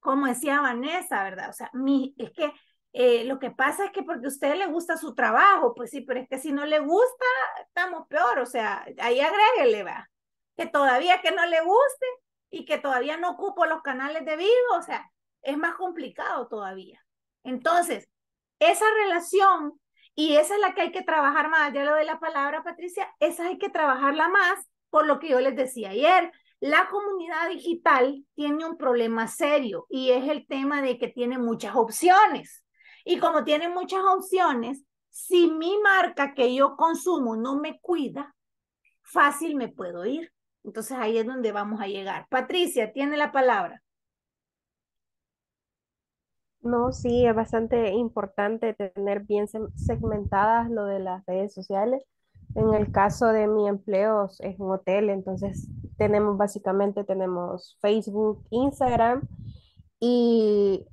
Como decía Vanessa, ¿verdad? O sea, mi, es que eh, lo que pasa es que porque a usted le gusta su trabajo, pues sí, pero es que si no le gusta, estamos peor, o sea, ahí agréguele, va, que todavía que no le guste y que todavía no ocupo los canales de vivo, o sea, es más complicado todavía. Entonces, esa relación, y esa es la que hay que trabajar más, ya lo de la palabra, Patricia, esa hay que trabajarla más, por lo que yo les decía ayer, la comunidad digital tiene un problema serio y es el tema de que tiene muchas opciones. Y como tienen muchas opciones, si mi marca que yo consumo no me cuida, fácil me puedo ir. Entonces ahí es donde vamos a llegar. Patricia, tiene la palabra. No, sí, es bastante importante tener bien segmentadas lo de las redes sociales. En el caso de mi empleo es un hotel, entonces tenemos básicamente tenemos Facebook, Instagram y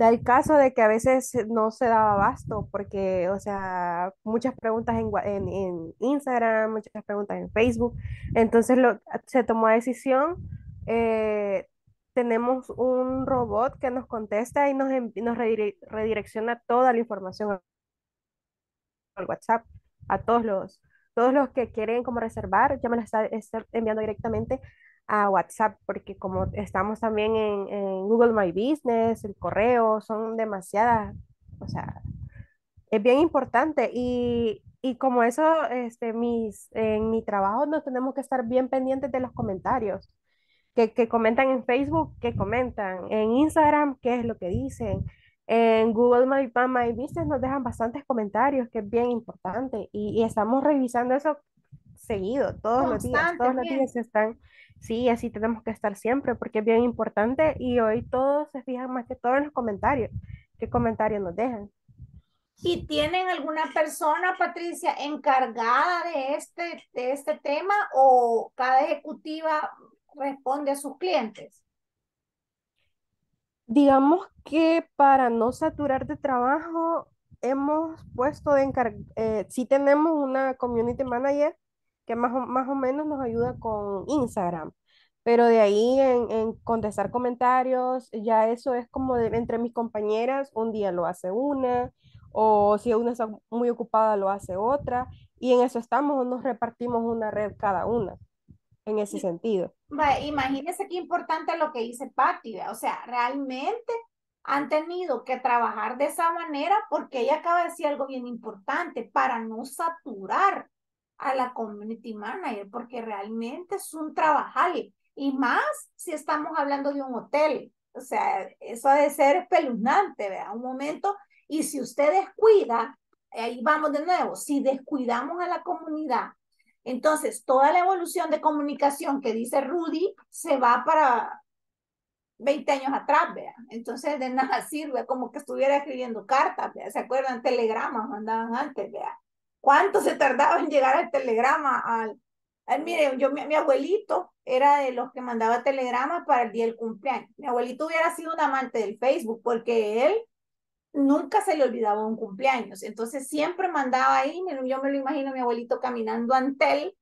el caso de que a veces no se daba abasto, porque, o sea, muchas preguntas en, Instagram, muchas preguntas en Facebook, entonces lo, se tomó la decisión. Eh, tenemos un robot que nos contesta y nos, nos redirecciona toda la información al WhatsApp, a todos los, todos los que quieren como reservar, ya me la está enviando directamente a WhatsApp, porque como estamos también en, Google My Business, el correo, son demasiadas, o sea, es bien importante y, y como eso, este, mis, en mi trabajo nos tenemos que estar bien pendientes de los comentarios, que, que comentan en Facebook, que comentan en Instagram, qué es lo que dicen. En Google My, My Business nos dejan bastantes comentarios, que es bien importante, y estamos revisando eso seguido, todos los días, todos los días están, sí, así tenemos que estar siempre porque es bien importante y hoy todos se fijan más que todos en los comentarios, qué comentarios nos dejan. ¿Y tienen alguna persona, Patricia, encargada de este, de este tema o cada ejecutiva responde a sus clientes? Digamos que para no saturar de trabajo, hemos puesto de encargo, eh, sí tenemos una community manager que más o, menos nos ayuda con Instagram. Pero de ahí en, contestar comentarios, ya eso es como entre mis compañeras, un día lo hace una, o si una está muy ocupada lo hace otra, y en eso estamos, nos repartimos una red cada una, en ese sentido. Imagínense qué importante lo que dice Patti, o sea, realmente han tenido que trabajar de esa manera porque ella acaba de decir algo bien importante, para no saturar a la community manager, porque realmente es un trabajal. Y más si estamos hablando de un hotel. O sea, eso ha de ser espeluznante, ¿verdad? Un momento. Y si usted descuida, ahí vamos de nuevo, si descuidamos a la comunidad, entonces toda la evolución de comunicación que dice Rudy se va para 20 años atrás, vea, Entonces de nada (laughs) sirve, como que estuviera escribiendo cartas, ¿Se acuerdan? Telegramas mandaban antes, ¿verdad? ¿Cuánto se tardaba en llegar al telegrama? Al, eh, mire, yo, mi, abuelito era de los que mandaba telegramas para el día del cumpleaños. Mi abuelito hubiera sido un amante del Facebook porque él nunca se le olvidaba un cumpleaños. Entonces siempre mandaba ahí, yo me lo imagino a mi abuelito caminando ante él,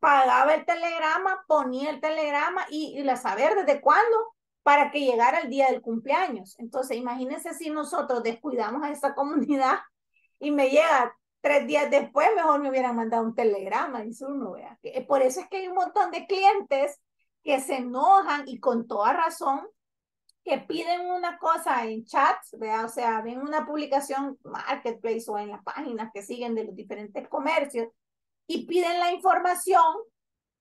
pagaba el telegrama, ponía el telegrama y, y la saber desde cuándo para que llegara el día del cumpleaños. Entonces, imagínense si nosotros descuidamos a esta (laughs) comunidad y me llega tres días después mejor me hubieran mandado un telegrama, y no vea. Eh, eh, por eso es que hay un montón de clientes que se enojan y con toda razón que piden una cosa en chats, ¿verdad? o sea, ven una publicación marketplace o en las páginas que siguen de los diferentes comercios y piden la información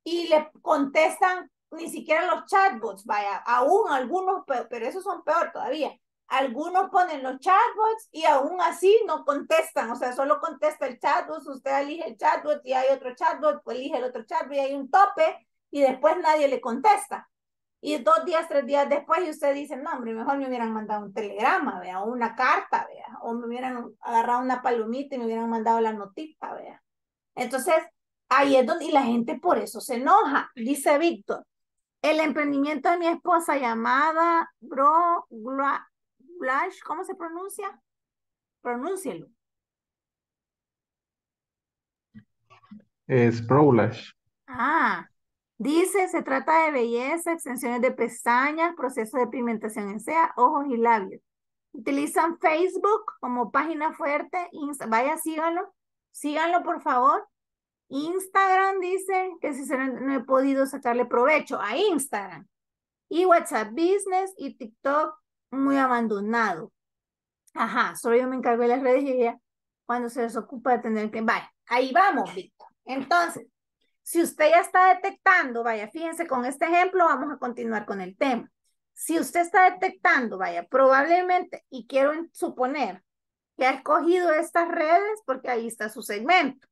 y le contestan ni siquiera los chatbots, vaya, aún algunos, pero, pero esos son peor todavía algunos ponen los chatbots y aún así no contestan, o sea, solo contesta el chatbot, usted elige el chatbot y hay otro chatbot, pues elige el otro chatbot y hay un tope y después nadie le contesta. Y dos días, tres días después y usted dice, no, hombre, mejor me hubieran mandado un telegrama, vea, o una carta, vea, o me hubieran agarrado una palomita y me hubieran mandado la notita, vea. Entonces, ahí es donde, y la gente por eso se enoja, dice Víctor. El emprendimiento de mi esposa llamada Bro Blush, ¿cómo se pronuncia? Pronúncielo. Es Prolash. Ah, dice, se trata de belleza, extensiones de pestañas, proceso de pigmentación en sea, ojos y labios. Utilizan Facebook como página fuerte. Vaya, síganlo. Síganlo, por favor. Instagram dice que si se no, no he podido sacarle provecho a Instagram. Y WhatsApp Business y TikTok muy abandonado. Ajá, solo yo me encargo de las redes y ella, cuando se desocupa de tener que, vaya, ahí vamos, Víctor. Entonces, si usted ya está detectando, vaya, fíjense con este ejemplo, vamos a continuar con el tema. Si usted está detectando, vaya, probablemente, y quiero suponer que ha escogido estas redes porque ahí está su segmento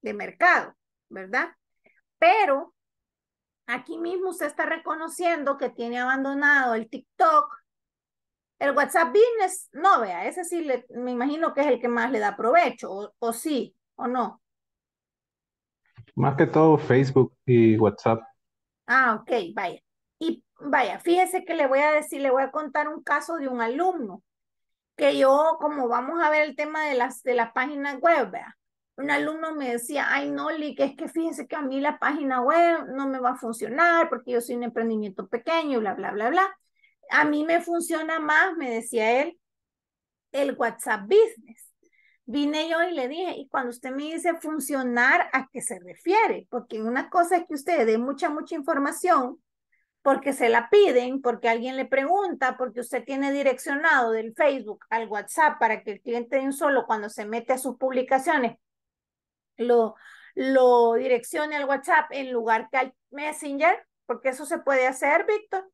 de mercado, ¿verdad? Pero aquí mismo usted está reconociendo que tiene abandonado el TikTok, el WhatsApp Business, no vea, ese sí me imagino que es el que más le da provecho, o, sí, o no. Más que todo Facebook y WhatsApp. Ah, ok, vaya. Y vaya, fíjese que le voy a decir, le voy a contar un caso de un alumno, que yo, como vamos a ver el tema de las, de las páginas web, vea, un alumno me decía, ay, Noli, que es que fíjese que a mí la página web no me va a funcionar porque yo soy un emprendimiento pequeño, bla, bla, bla, bla. A mí me funciona más, me decía él, el WhatsApp Business. Vine yo y le dije, y cuando usted me dice funcionar, ¿a qué se refiere? Porque una cosa es que usted dé mucha, mucha información porque se la piden, porque alguien le pregunta, porque usted tiene direccionado del Facebook al WhatsApp para que el cliente de un solo cuando se mete a sus publicaciones lo, lo direccione al WhatsApp en lugar que al Messenger, porque eso se puede hacer, Víctor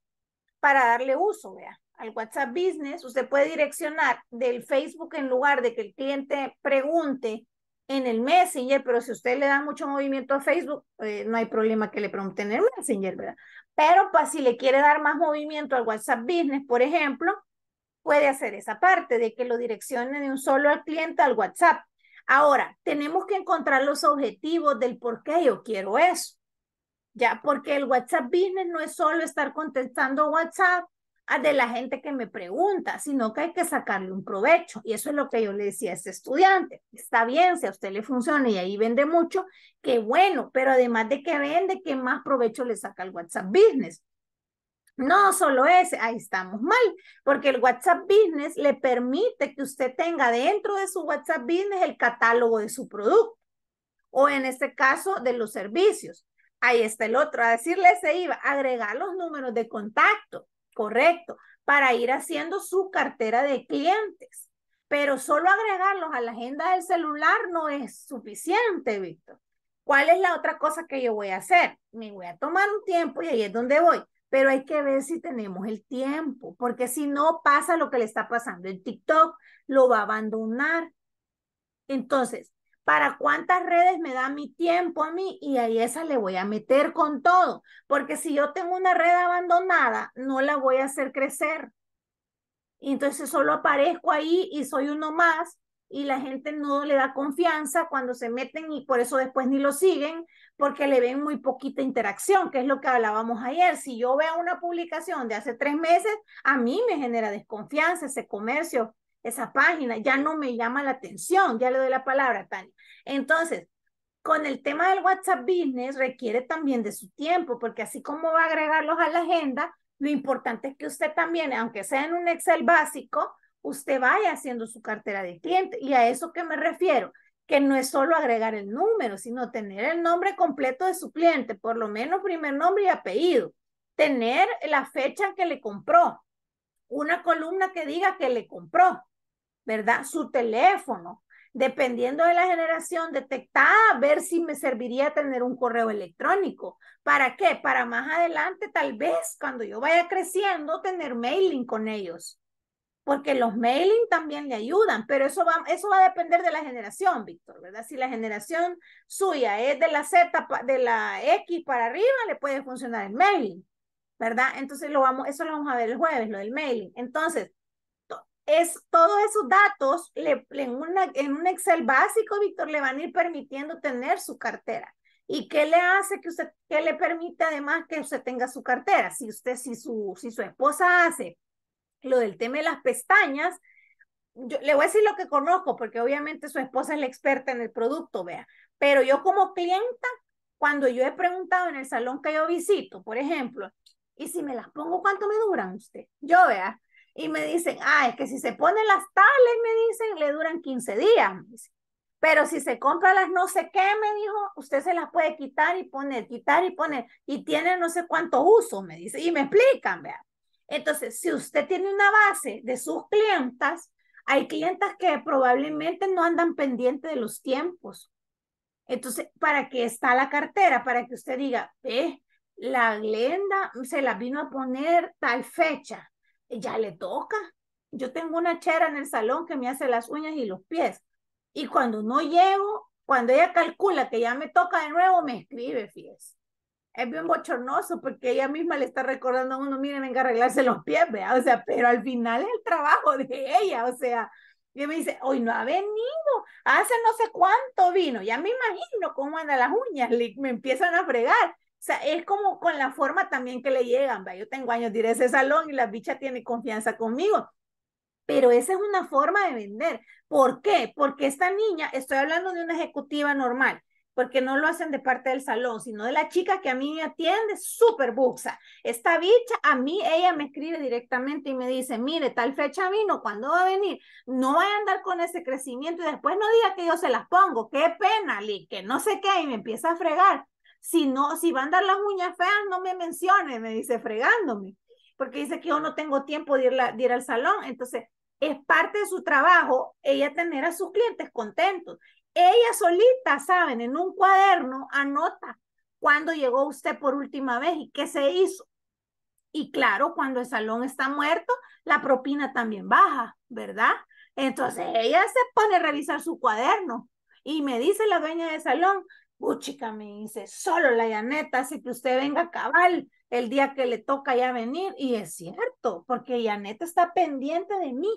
para darle uso, vea. Al WhatsApp Business, usted puede direccionar del Facebook en lugar de que el cliente pregunte en el Messenger, pero si usted le da mucho movimiento a Facebook, eh, no hay problema que le pregunten en el Messenger, ¿verdad? Pero si le quiere dar más movimiento al WhatsApp Business, por ejemplo, puede hacer esa parte de que lo direccione de un solo al cliente al WhatsApp. Ahora, tenemos que encontrar los objetivos del por qué yo quiero eso ya, porque el WhatsApp Business no es solo estar contestando WhatsApp de la gente que me pregunta, sino que hay que sacarle un provecho. Y eso es lo que yo le decía a este estudiante. Está bien, si a usted le funciona y ahí vende mucho, qué bueno, pero además de que vende, ¿qué más provecho le saca el WhatsApp Business? No solo ese, ahí estamos mal, porque el WhatsApp Business le permite que usted tenga dentro de su WhatsApp Business el catálogo de su producto o en este caso de los servicios. Ahí está el otro, a decirle se iba, agregar los números de contacto, correcto, para ir haciendo su cartera de clientes. Pero solo agregarlos a la agenda del celular no es suficiente, Víctor. ¿Cuál es la otra cosa que yo voy a hacer? Me voy a tomar un tiempo y ahí es donde voy. Pero hay que ver si tenemos el tiempo, porque si no pasa lo que le está pasando en TikTok, lo va a abandonar. Entonces, para cuántas redes me da mi tiempo a mí y ahí esa le voy a meter con todo, porque si yo tengo una red abandonada, no la voy a hacer crecer. entonces solo aparezco ahí y soy uno más y la gente no le da confianza cuando se meten y por eso después ni lo siguen porque le ven muy poquita interacción, que es lo que hablábamos ayer. Si yo veo una publicación de hace tres meses, a mí me genera desconfianza ese comercio esa página, ya no me llama la atención, ya le doy la palabra, Tania. Entonces, con el tema del WhatsApp Business requiere también de su tiempo, porque así como va a agregarlos a la agenda, lo importante es que usted también, aunque sea en un Excel básico, usted vaya haciendo su cartera de cliente. ¿Y a eso que me refiero? Que no es solo agregar el número, sino tener el nombre completo de su cliente, por lo menos primer nombre y apellido, tener la fecha en que le compró, una columna que diga que le compró, ¿verdad? Su teléfono. Dependiendo de la generación detectada, ver si me serviría tener un correo electrónico. ¿Para qué? Para más adelante, tal vez cuando yo vaya creciendo, tener mailing con ellos. Porque los mailing también le ayudan, pero eso va, eso va a depender de la generación, Víctor, ¿verdad? Si la generación suya es de la Z, de la X para arriba, le puede funcionar el mailing, ¿verdad? Entonces lo vamos, eso lo vamos a ver el jueves, lo del mailing. Entonces, es todos esos datos le, en, una, en un Excel básico, Víctor, le van a ir permitiendo tener su cartera. ¿Y qué le hace que usted, que le permite además que usted tenga su cartera? Si usted, si su, si su esposa hace lo del tema de las pestañas, le voy a decir lo que conozco, porque obviamente su esposa es la experta en el producto, vea. Pero yo como clienta, cuando yo he preguntado en el salón que yo visito, por ejemplo, y si me las pongo, ¿cuánto me duran usted? Yo, vea, y me dicen, ah, es que si se ponen las tales, me dicen, le duran 15 días. Pero si se compra las no sé qué, me dijo, usted se las puede quitar y poner, quitar y poner. Y tiene no sé cuánto uso, me dice. Y me explican, vea. Entonces, si usted tiene una base de sus clientas, hay clientas que probablemente no andan pendiente de los tiempos. Entonces, ¿para qué está la cartera? Para que usted diga, ve, eh, la Glenda se la vino a poner tal fecha ya le toca. Yo tengo una chera en el salón que me hace las uñas y los pies. Y cuando no llego, cuando ella calcula que ya me toca de nuevo, me escribe, fíjese. Es bien bochornoso porque ella misma le está recordando a uno, mire, venga a arreglarse los pies, vea, o sea, pero al final es el trabajo de ella, o sea, y me dice, hoy no ha venido, hace no sé cuánto vino, ya me imagino cómo andan las uñas, me empiezan a fregar. O sea, es como con la forma también que le llegan, ¿va? yo tengo años de ir a ese salón y la bicha tiene confianza conmigo. Pero esa es una forma de vender. ¿Por qué? Porque esta niña, estoy hablando de una ejecutiva normal, porque no lo hacen de parte del salón, sino de la chica que a mí me atiende, súper buxa. Esta bicha, a mí ella me escribe directamente y me dice, mire, tal fecha vino, ¿cuándo va a venir? No vaya a andar con ese crecimiento y después no diga que yo se las pongo, qué pena, Lee, que no sé qué, y me empieza a fregar. Si no, si van a dar las uñas feas, no me mencione, me dice fregándome, porque dice que yo no tengo tiempo de ir, al salón. Entonces, es parte de su trabajo ella tener a sus clientes contentos. Ella solita, saben, en un cuaderno anota cuándo llegó usted por última vez y qué se hizo. Y claro, cuando el salón está muerto, la propina también baja, ¿verdad? Entonces ella se pone a revisar su cuaderno y me dice la dueña del salón, chica, me dice, solo la Yaneta hace que usted venga cabal el día que le toca ya venir. Y es cierto, porque Yaneta está pendiente de mí.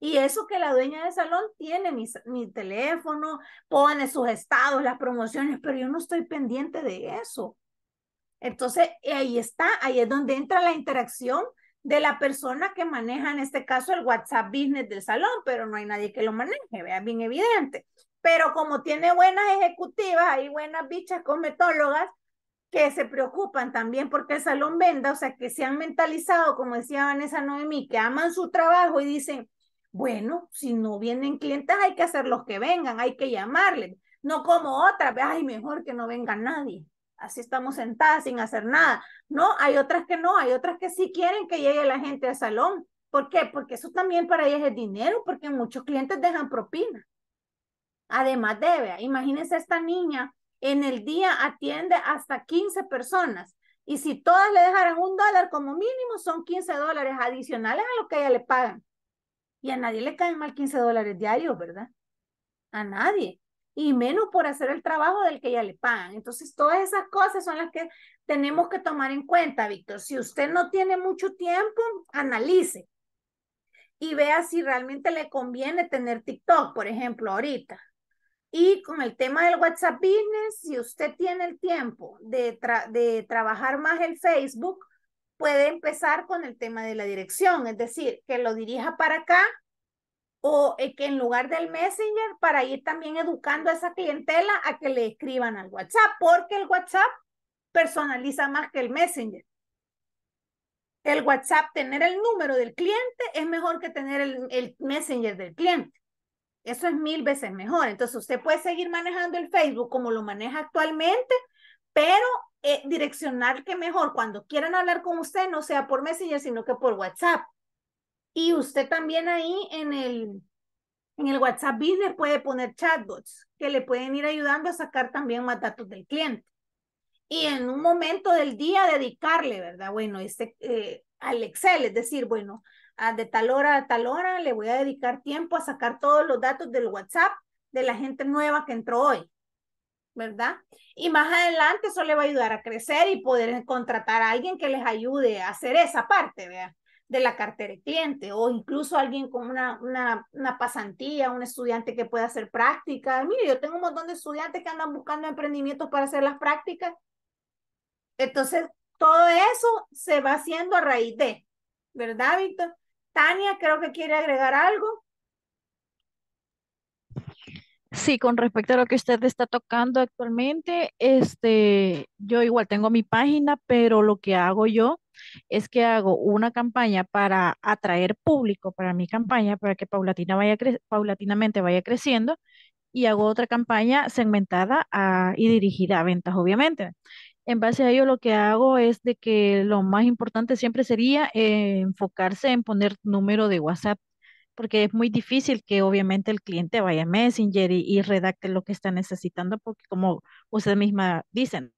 Y eso que la dueña del salón tiene mi, mi teléfono, pone sus estados, las promociones, pero yo no estoy pendiente de eso. Entonces, ahí está, ahí es donde entra la interacción de la persona que maneja, en este caso, el WhatsApp Business del salón, pero no hay nadie que lo maneje, vea, bien evidente. Pero como tiene buenas ejecutivas, hay buenas bichas cosmetólogas que se preocupan también porque el salón venda, o sea, que se han mentalizado, como decía Vanessa Noemí, que aman su trabajo y dicen, bueno, si no vienen clientes, hay que hacer los que vengan, hay que llamarles, no como otras, ay, mejor que no venga nadie así estamos sentadas sin hacer nada. No, hay otras que no, hay otras que sí quieren que llegue la gente al salón. ¿Por qué? Porque eso también para ellas es dinero, porque muchos clientes dejan propina. Además debe, imagínense esta niña, en el día atiende hasta 15 personas. Y si todas le dejaran un dólar como mínimo, son 15 dólares adicionales a lo que ella le pagan. Y a nadie le caen mal 15 dólares diarios, ¿verdad? A nadie. Y menos por hacer el trabajo del que ya le pagan. Entonces, todas esas cosas son las que tenemos que tomar en cuenta, Víctor. Si usted no tiene mucho tiempo, analice y vea si realmente le conviene tener TikTok, por ejemplo, ahorita. Y con el tema del WhatsApp Business, si usted tiene el tiempo de, trabajar más el Facebook, puede empezar con el tema de la dirección, es decir, que lo dirija para acá o eh, que en lugar del Messenger para ir también educando a esa clientela a que le escriban al WhatsApp, porque el WhatsApp personaliza más que el Messenger. El WhatsApp, tener el número del cliente es mejor que tener el Messenger del cliente. Eso es mil veces mejor. Entonces usted puede seguir manejando el Facebook como lo maneja actualmente, pero eh, direccionar que mejor cuando quieran hablar con usted no sea por Messenger, sino que por WhatsApp. Y usted también ahí en el, en el WhatsApp Business puede poner chatbots que le pueden ir ayudando a sacar también más datos del cliente. Y en un momento del día dedicarle, ¿verdad? Bueno, este, eh, al Excel, es decir, bueno, Ah, de tal hora a tal hora le voy a dedicar tiempo a sacar todos los datos del WhatsApp de la gente nueva que entró hoy, ¿verdad? Y más adelante eso le va a ayudar a crecer y poder contratar a alguien que les ayude a hacer esa parte, vea, de la cartera de cliente o incluso alguien con una, una, una, pasantía, un estudiante que pueda hacer prácticas. Mire, yo tengo un montón de estudiantes que andan buscando emprendimientos para hacer las prácticas. Entonces, todo eso se va haciendo a raíz de, ¿verdad, Víctor? Tania, creo que quiere agregar algo. Sí, con respecto a lo que usted está tocando actualmente, este, yo igual tengo mi página, pero lo que hago yo es que hago una campaña para atraer público para mi campaña, para que paulatinamente vaya creciendo, y hago otra campaña segmentada ah, y dirigida a ventas, obviamente en base a ello lo que hago es de que lo más importante siempre sería eh, enfocarse en poner número de WhatsApp, porque es muy difícil que obviamente el cliente vaya a Messenger y, redacte lo que está necesitando, porque como ustedes misma dicen,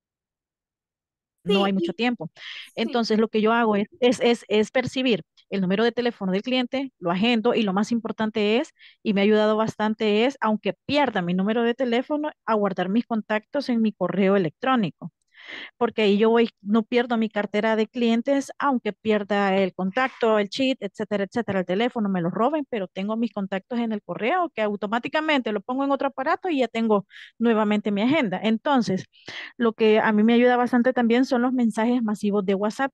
no hay mucho tiempo. Entonces lo que yo hago es, es percibir el número de teléfono del cliente, lo agendo y lo más importante es, y me ha ayudado bastante es, aunque pierda mi número de teléfono, a guardar mis contactos en mi correo electrónico porque ahí yo voy, no pierdo mi cartera de clientes, aunque pierda el contacto, el cheat, etcétera, etcétera, el teléfono, me lo roben, pero tengo mis contactos en el correo que automáticamente lo pongo en otro aparato y ya tengo nuevamente mi agenda. Entonces, lo que a mí me ayuda bastante también son los mensajes masivos de WhatsApp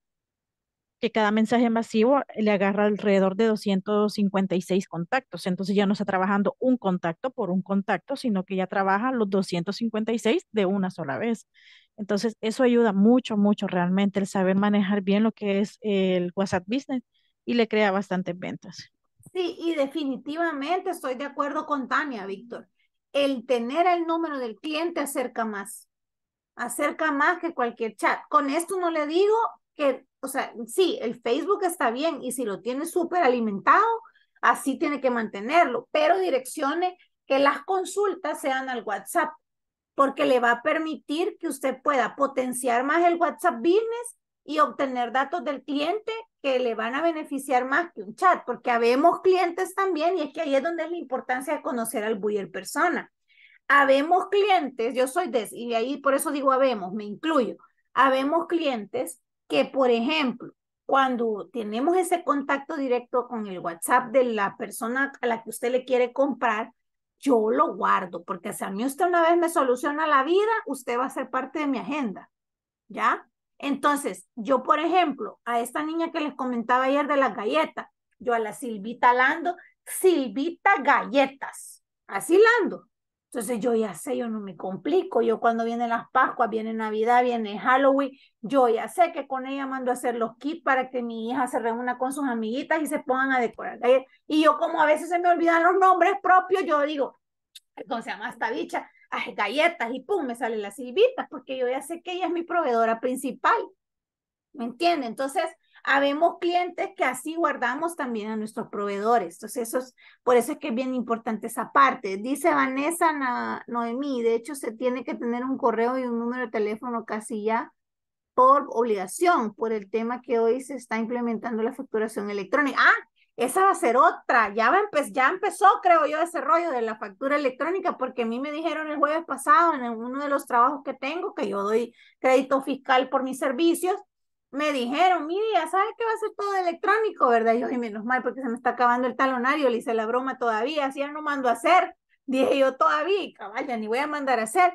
que cada mensaje masivo le agarra alrededor de 256 contactos. Entonces ya no está trabajando un contacto por un contacto, sino que ya trabaja los 256 de una sola vez. Entonces, eso ayuda mucho, mucho realmente el saber manejar bien lo que es el WhatsApp Business y le crea bastantes ventas. Sí, y definitivamente estoy de acuerdo con Tania, Víctor. El tener el número del cliente acerca más, acerca más que cualquier chat. Con esto no le digo que, o sea, sí, el Facebook está bien y si lo tiene súper alimentado, así tiene que mantenerlo, pero direccione que las consultas sean al WhatsApp porque le va a permitir que usted pueda potenciar más el WhatsApp Business y obtener datos del cliente que le van a beneficiar más que un chat, porque habemos clientes también y es que ahí es donde es la importancia de conocer al buyer persona. Habemos clientes, yo soy de, y ahí por eso digo habemos, me incluyo. Habemos clientes que, por ejemplo, cuando tenemos ese contacto directo con el WhatsApp de la persona a la que usted le quiere comprar, yo lo guardo, porque si a mí usted una vez me soluciona la vida, usted va a ser parte de mi agenda, ¿ya? Entonces, yo, por ejemplo, a esta niña que les comentaba ayer de las galletas, yo a la Silvita Lando, Silvita Galletas, así Lando, entonces yo ya sé, yo no me complico. Yo cuando vienen las Pascuas, viene Navidad, viene Halloween, yo ya sé que con ella mando a hacer los kits para que mi hija se reúna con sus amiguitas y se pongan a decorar. Y yo como a veces se me olvidan los nombres propios, yo digo, ¿cómo se llama esta bicha? Ay, galletas y pum, me salen las silvitas porque yo ya sé que ella es mi proveedora principal. ¿Me entiende? Entonces, Habemos clientes que así guardamos también a nuestros proveedores. Entonces, eso es, por eso es que es bien importante esa parte. Dice Vanessa Noemí, de hecho, se tiene que tener un correo y un número de teléfono casi ya por obligación, por el tema que hoy se está implementando la facturación electrónica. Ah, esa va a ser otra. Ya, va ya empezó, creo yo, ese rollo de la factura electrónica, porque a mí me dijeron el jueves pasado en uno de los trabajos que tengo, que yo doy crédito fiscal por mis servicios, me dijeron, miria sabes que va a ser todo electrónico, ¿verdad? Y yo, y menos mal, porque se me está acabando el talonario, le hice la broma todavía, así ya no mando a hacer. Dije yo todavía, caballa ni voy a mandar a hacer.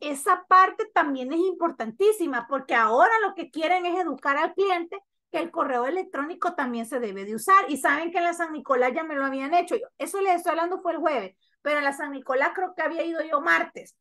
Esa parte también es importantísima, porque ahora lo que quieren es educar al cliente que el correo electrónico también se debe de usar. Y saben que en la San Nicolás ya me lo habían hecho. Yo, eso les estoy hablando fue el jueves, pero en la San Nicolás creo que había ido yo martes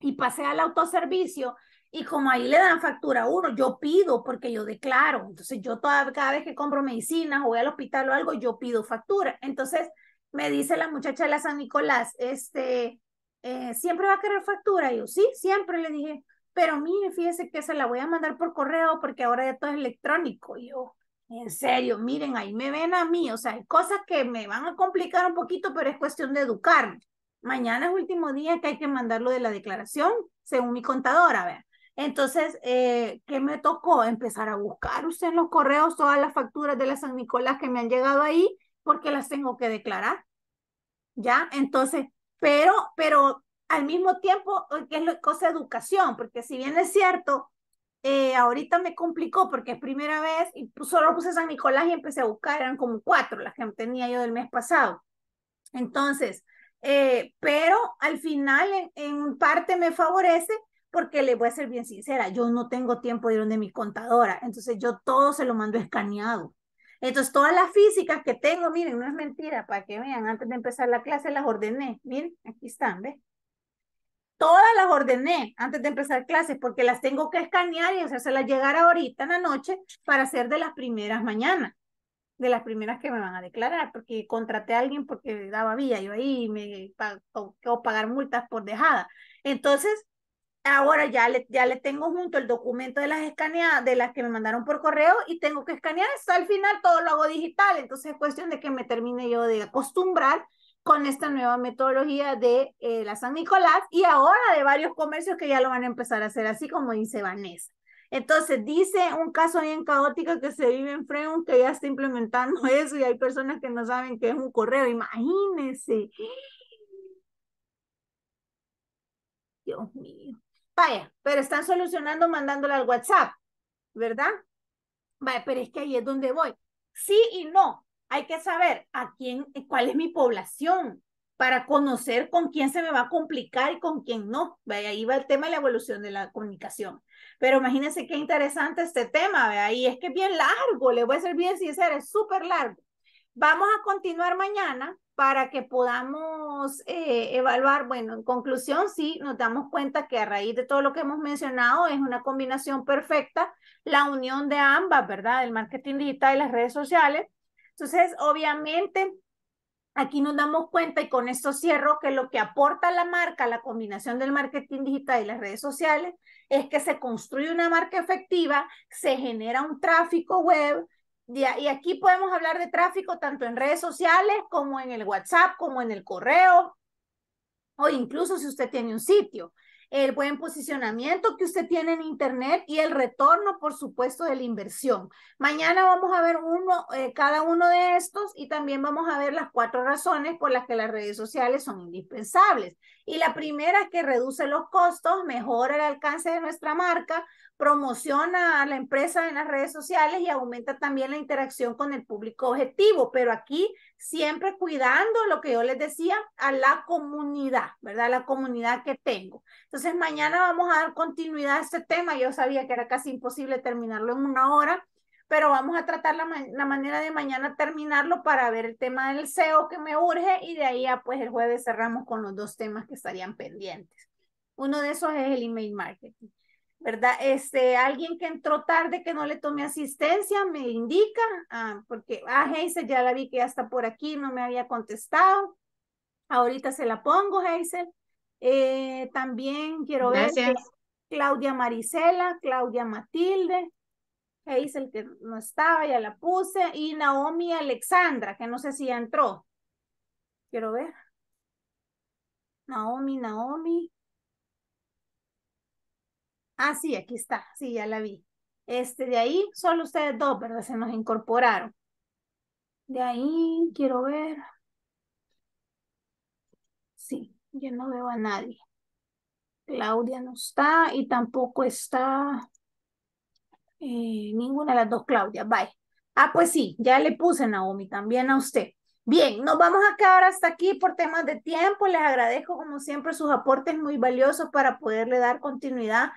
y pasé al autoservicio y como ahí le dan factura uno, yo pido porque yo declaro. Entonces yo cada vez que compro medicinas o voy al hospital o algo, yo pido factura. Entonces me dice la muchacha de la San Nicolás, este, eh, ¿siempre va a querer factura? yo, sí, siempre le dije, pero mire, fíjese que se la voy a mandar por correo porque ahora ya todo es electrónico. Y yo, en serio, miren, ahí me ven a mí, o sea, hay cosas que me van a complicar un poquito, pero es cuestión de educarme. Mañana es último día que hay que mandarlo de la declaración, según mi contadora, ver. Entonces, eh, ¿qué me tocó? Empezar a buscar usted en los correos todas las facturas de la San Nicolás que me han llegado ahí porque las tengo que declarar. ¿Ya? Entonces, pero, pero al mismo tiempo, eh, que es la cosa educación, porque si bien es cierto, eh, ahorita me complicó porque es primera vez y solo puse San Nicolás y empecé a buscar, eran como cuatro las que tenía yo del mes pasado. Entonces, eh, pero al final en parte me favorece porque le voy a ser bien sincera, yo no tengo tiempo de ir donde mi contadora, entonces yo todo se lo mando escaneado. Entonces todas las físicas que tengo, miren, no es mentira, para que vean, antes de empezar la clase las ordené, miren, aquí están, ¿ves? Todas las ordené antes de empezar clases porque las tengo que escanear y las llegar ahorita en la noche para ser de las primeras mañana de las primeras que me van a declarar, porque contraté a alguien porque daba vía, yo ahí me que pagar multas por dejada. Entonces, Ahora ya le, ya le tengo junto el documento de las escaneadas, de las que me mandaron por correo y tengo que escanear. Hasta al final todo lo hago digital. Entonces es cuestión de que me termine yo de acostumbrar con esta nueva metodología de eh, la San Nicolás y ahora de varios comercios que ya lo van a empezar a hacer así como dice Vanessa. Entonces dice un caso bien caótico que se vive en Freon que ya está implementando (laughs) eso y hay personas que no saben qué es un correo. Imagínense. Dios mío. Vaya, pero están solucionando mandándola al WhatsApp, ¿verdad? Vaya, pero es que ahí es donde voy. Sí y no. Hay que saber a quién, cuál es mi población para conocer con quién se me va a complicar y con quién no. Vaya, ahí va el tema de la evolución de la comunicación. Pero imagínense qué interesante este tema, vea, y es que bien largo, le voy a ser bien sincera, es súper largo. Vamos a continuar mañana para que podamos eh, evaluar, bueno, en conclusión, sí, nos damos cuenta que a raíz de todo lo que hemos mencionado es una combinación perfecta, la unión de ambas, ¿verdad? El marketing digital y las redes sociales. Entonces, obviamente, aquí nos damos cuenta y con esto cierro que lo que aporta la marca, la combinación del marketing digital y las redes sociales, es que se construye una marca efectiva, se genera un tráfico web, y aquí podemos hablar de tráfico tanto en redes sociales como en el WhatsApp, como en el correo, o incluso si usted tiene un sitio el buen posicionamiento que usted tiene en Internet y el retorno, por supuesto, de la inversión. Mañana vamos a ver uno, eh, cada uno de estos y también vamos a ver las cuatro razones por las que las redes sociales son indispensables. Y la primera es que reduce los costos, mejora el alcance de nuestra marca, promociona a la empresa en las redes sociales y aumenta también la interacción con el público objetivo. Pero aquí siempre cuidando lo que yo les decía a la comunidad, ¿verdad? La comunidad que tengo. Entonces, mañana vamos a dar continuidad a este tema. Yo sabía que era casi imposible terminarlo en una hora, pero vamos a tratar la, manera de mañana terminarlo para ver el tema del SEO que me urge y de ahí a, pues el jueves cerramos con los dos temas que estarían pendientes. Uno de esos es el email marketing. ¿verdad? Este, alguien que entró tarde que no le tome asistencia, me indica, ah, porque, ah, Hazel, ya la vi que ya está por aquí, no me había contestado. Ahorita se la pongo, Hazel. Eh, también quiero ver Claudia Maricela Claudia Matilde, Hazel que no estaba, ya la puse, y Naomi Alexandra, que no sé si ya entró. Quiero ver. Naomi, Naomi. Ah, sí, aquí está, sí, ya la vi. Este, de ahí solo ustedes dos, ¿verdad? Se nos incorporaron. De ahí quiero ver. Sí, yo no veo a nadie. Claudia no está y tampoco está eh, ninguna de las dos Claudia. Bye. Ah, pues sí, ya le puse Naomi también a usted. Bien, nos vamos a quedar hasta aquí por temas de tiempo. Les agradezco como siempre sus aportes muy valiosos para poderle dar continuidad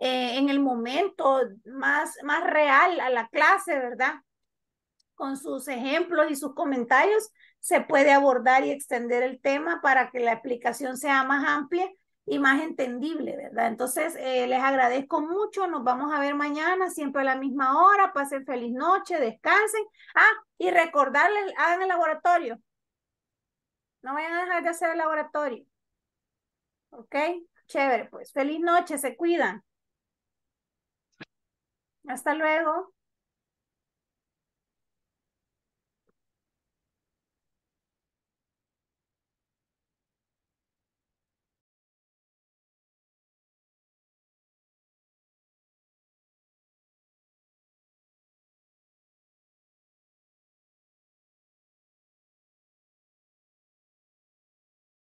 eh, en el momento más, más real a la clase, ¿verdad? Con sus ejemplos y sus comentarios se puede abordar y extender el tema para que la explicación sea más amplia y más entendible, ¿verdad? Entonces, eh, les agradezco mucho, nos vamos a ver mañana, siempre a la misma hora, pasen feliz noche, descansen. Ah, y recordarles, hagan el laboratorio. No vayan a dejar de hacer el laboratorio. ¿Ok? Chévere, pues feliz noche, se cuidan. Hasta luego.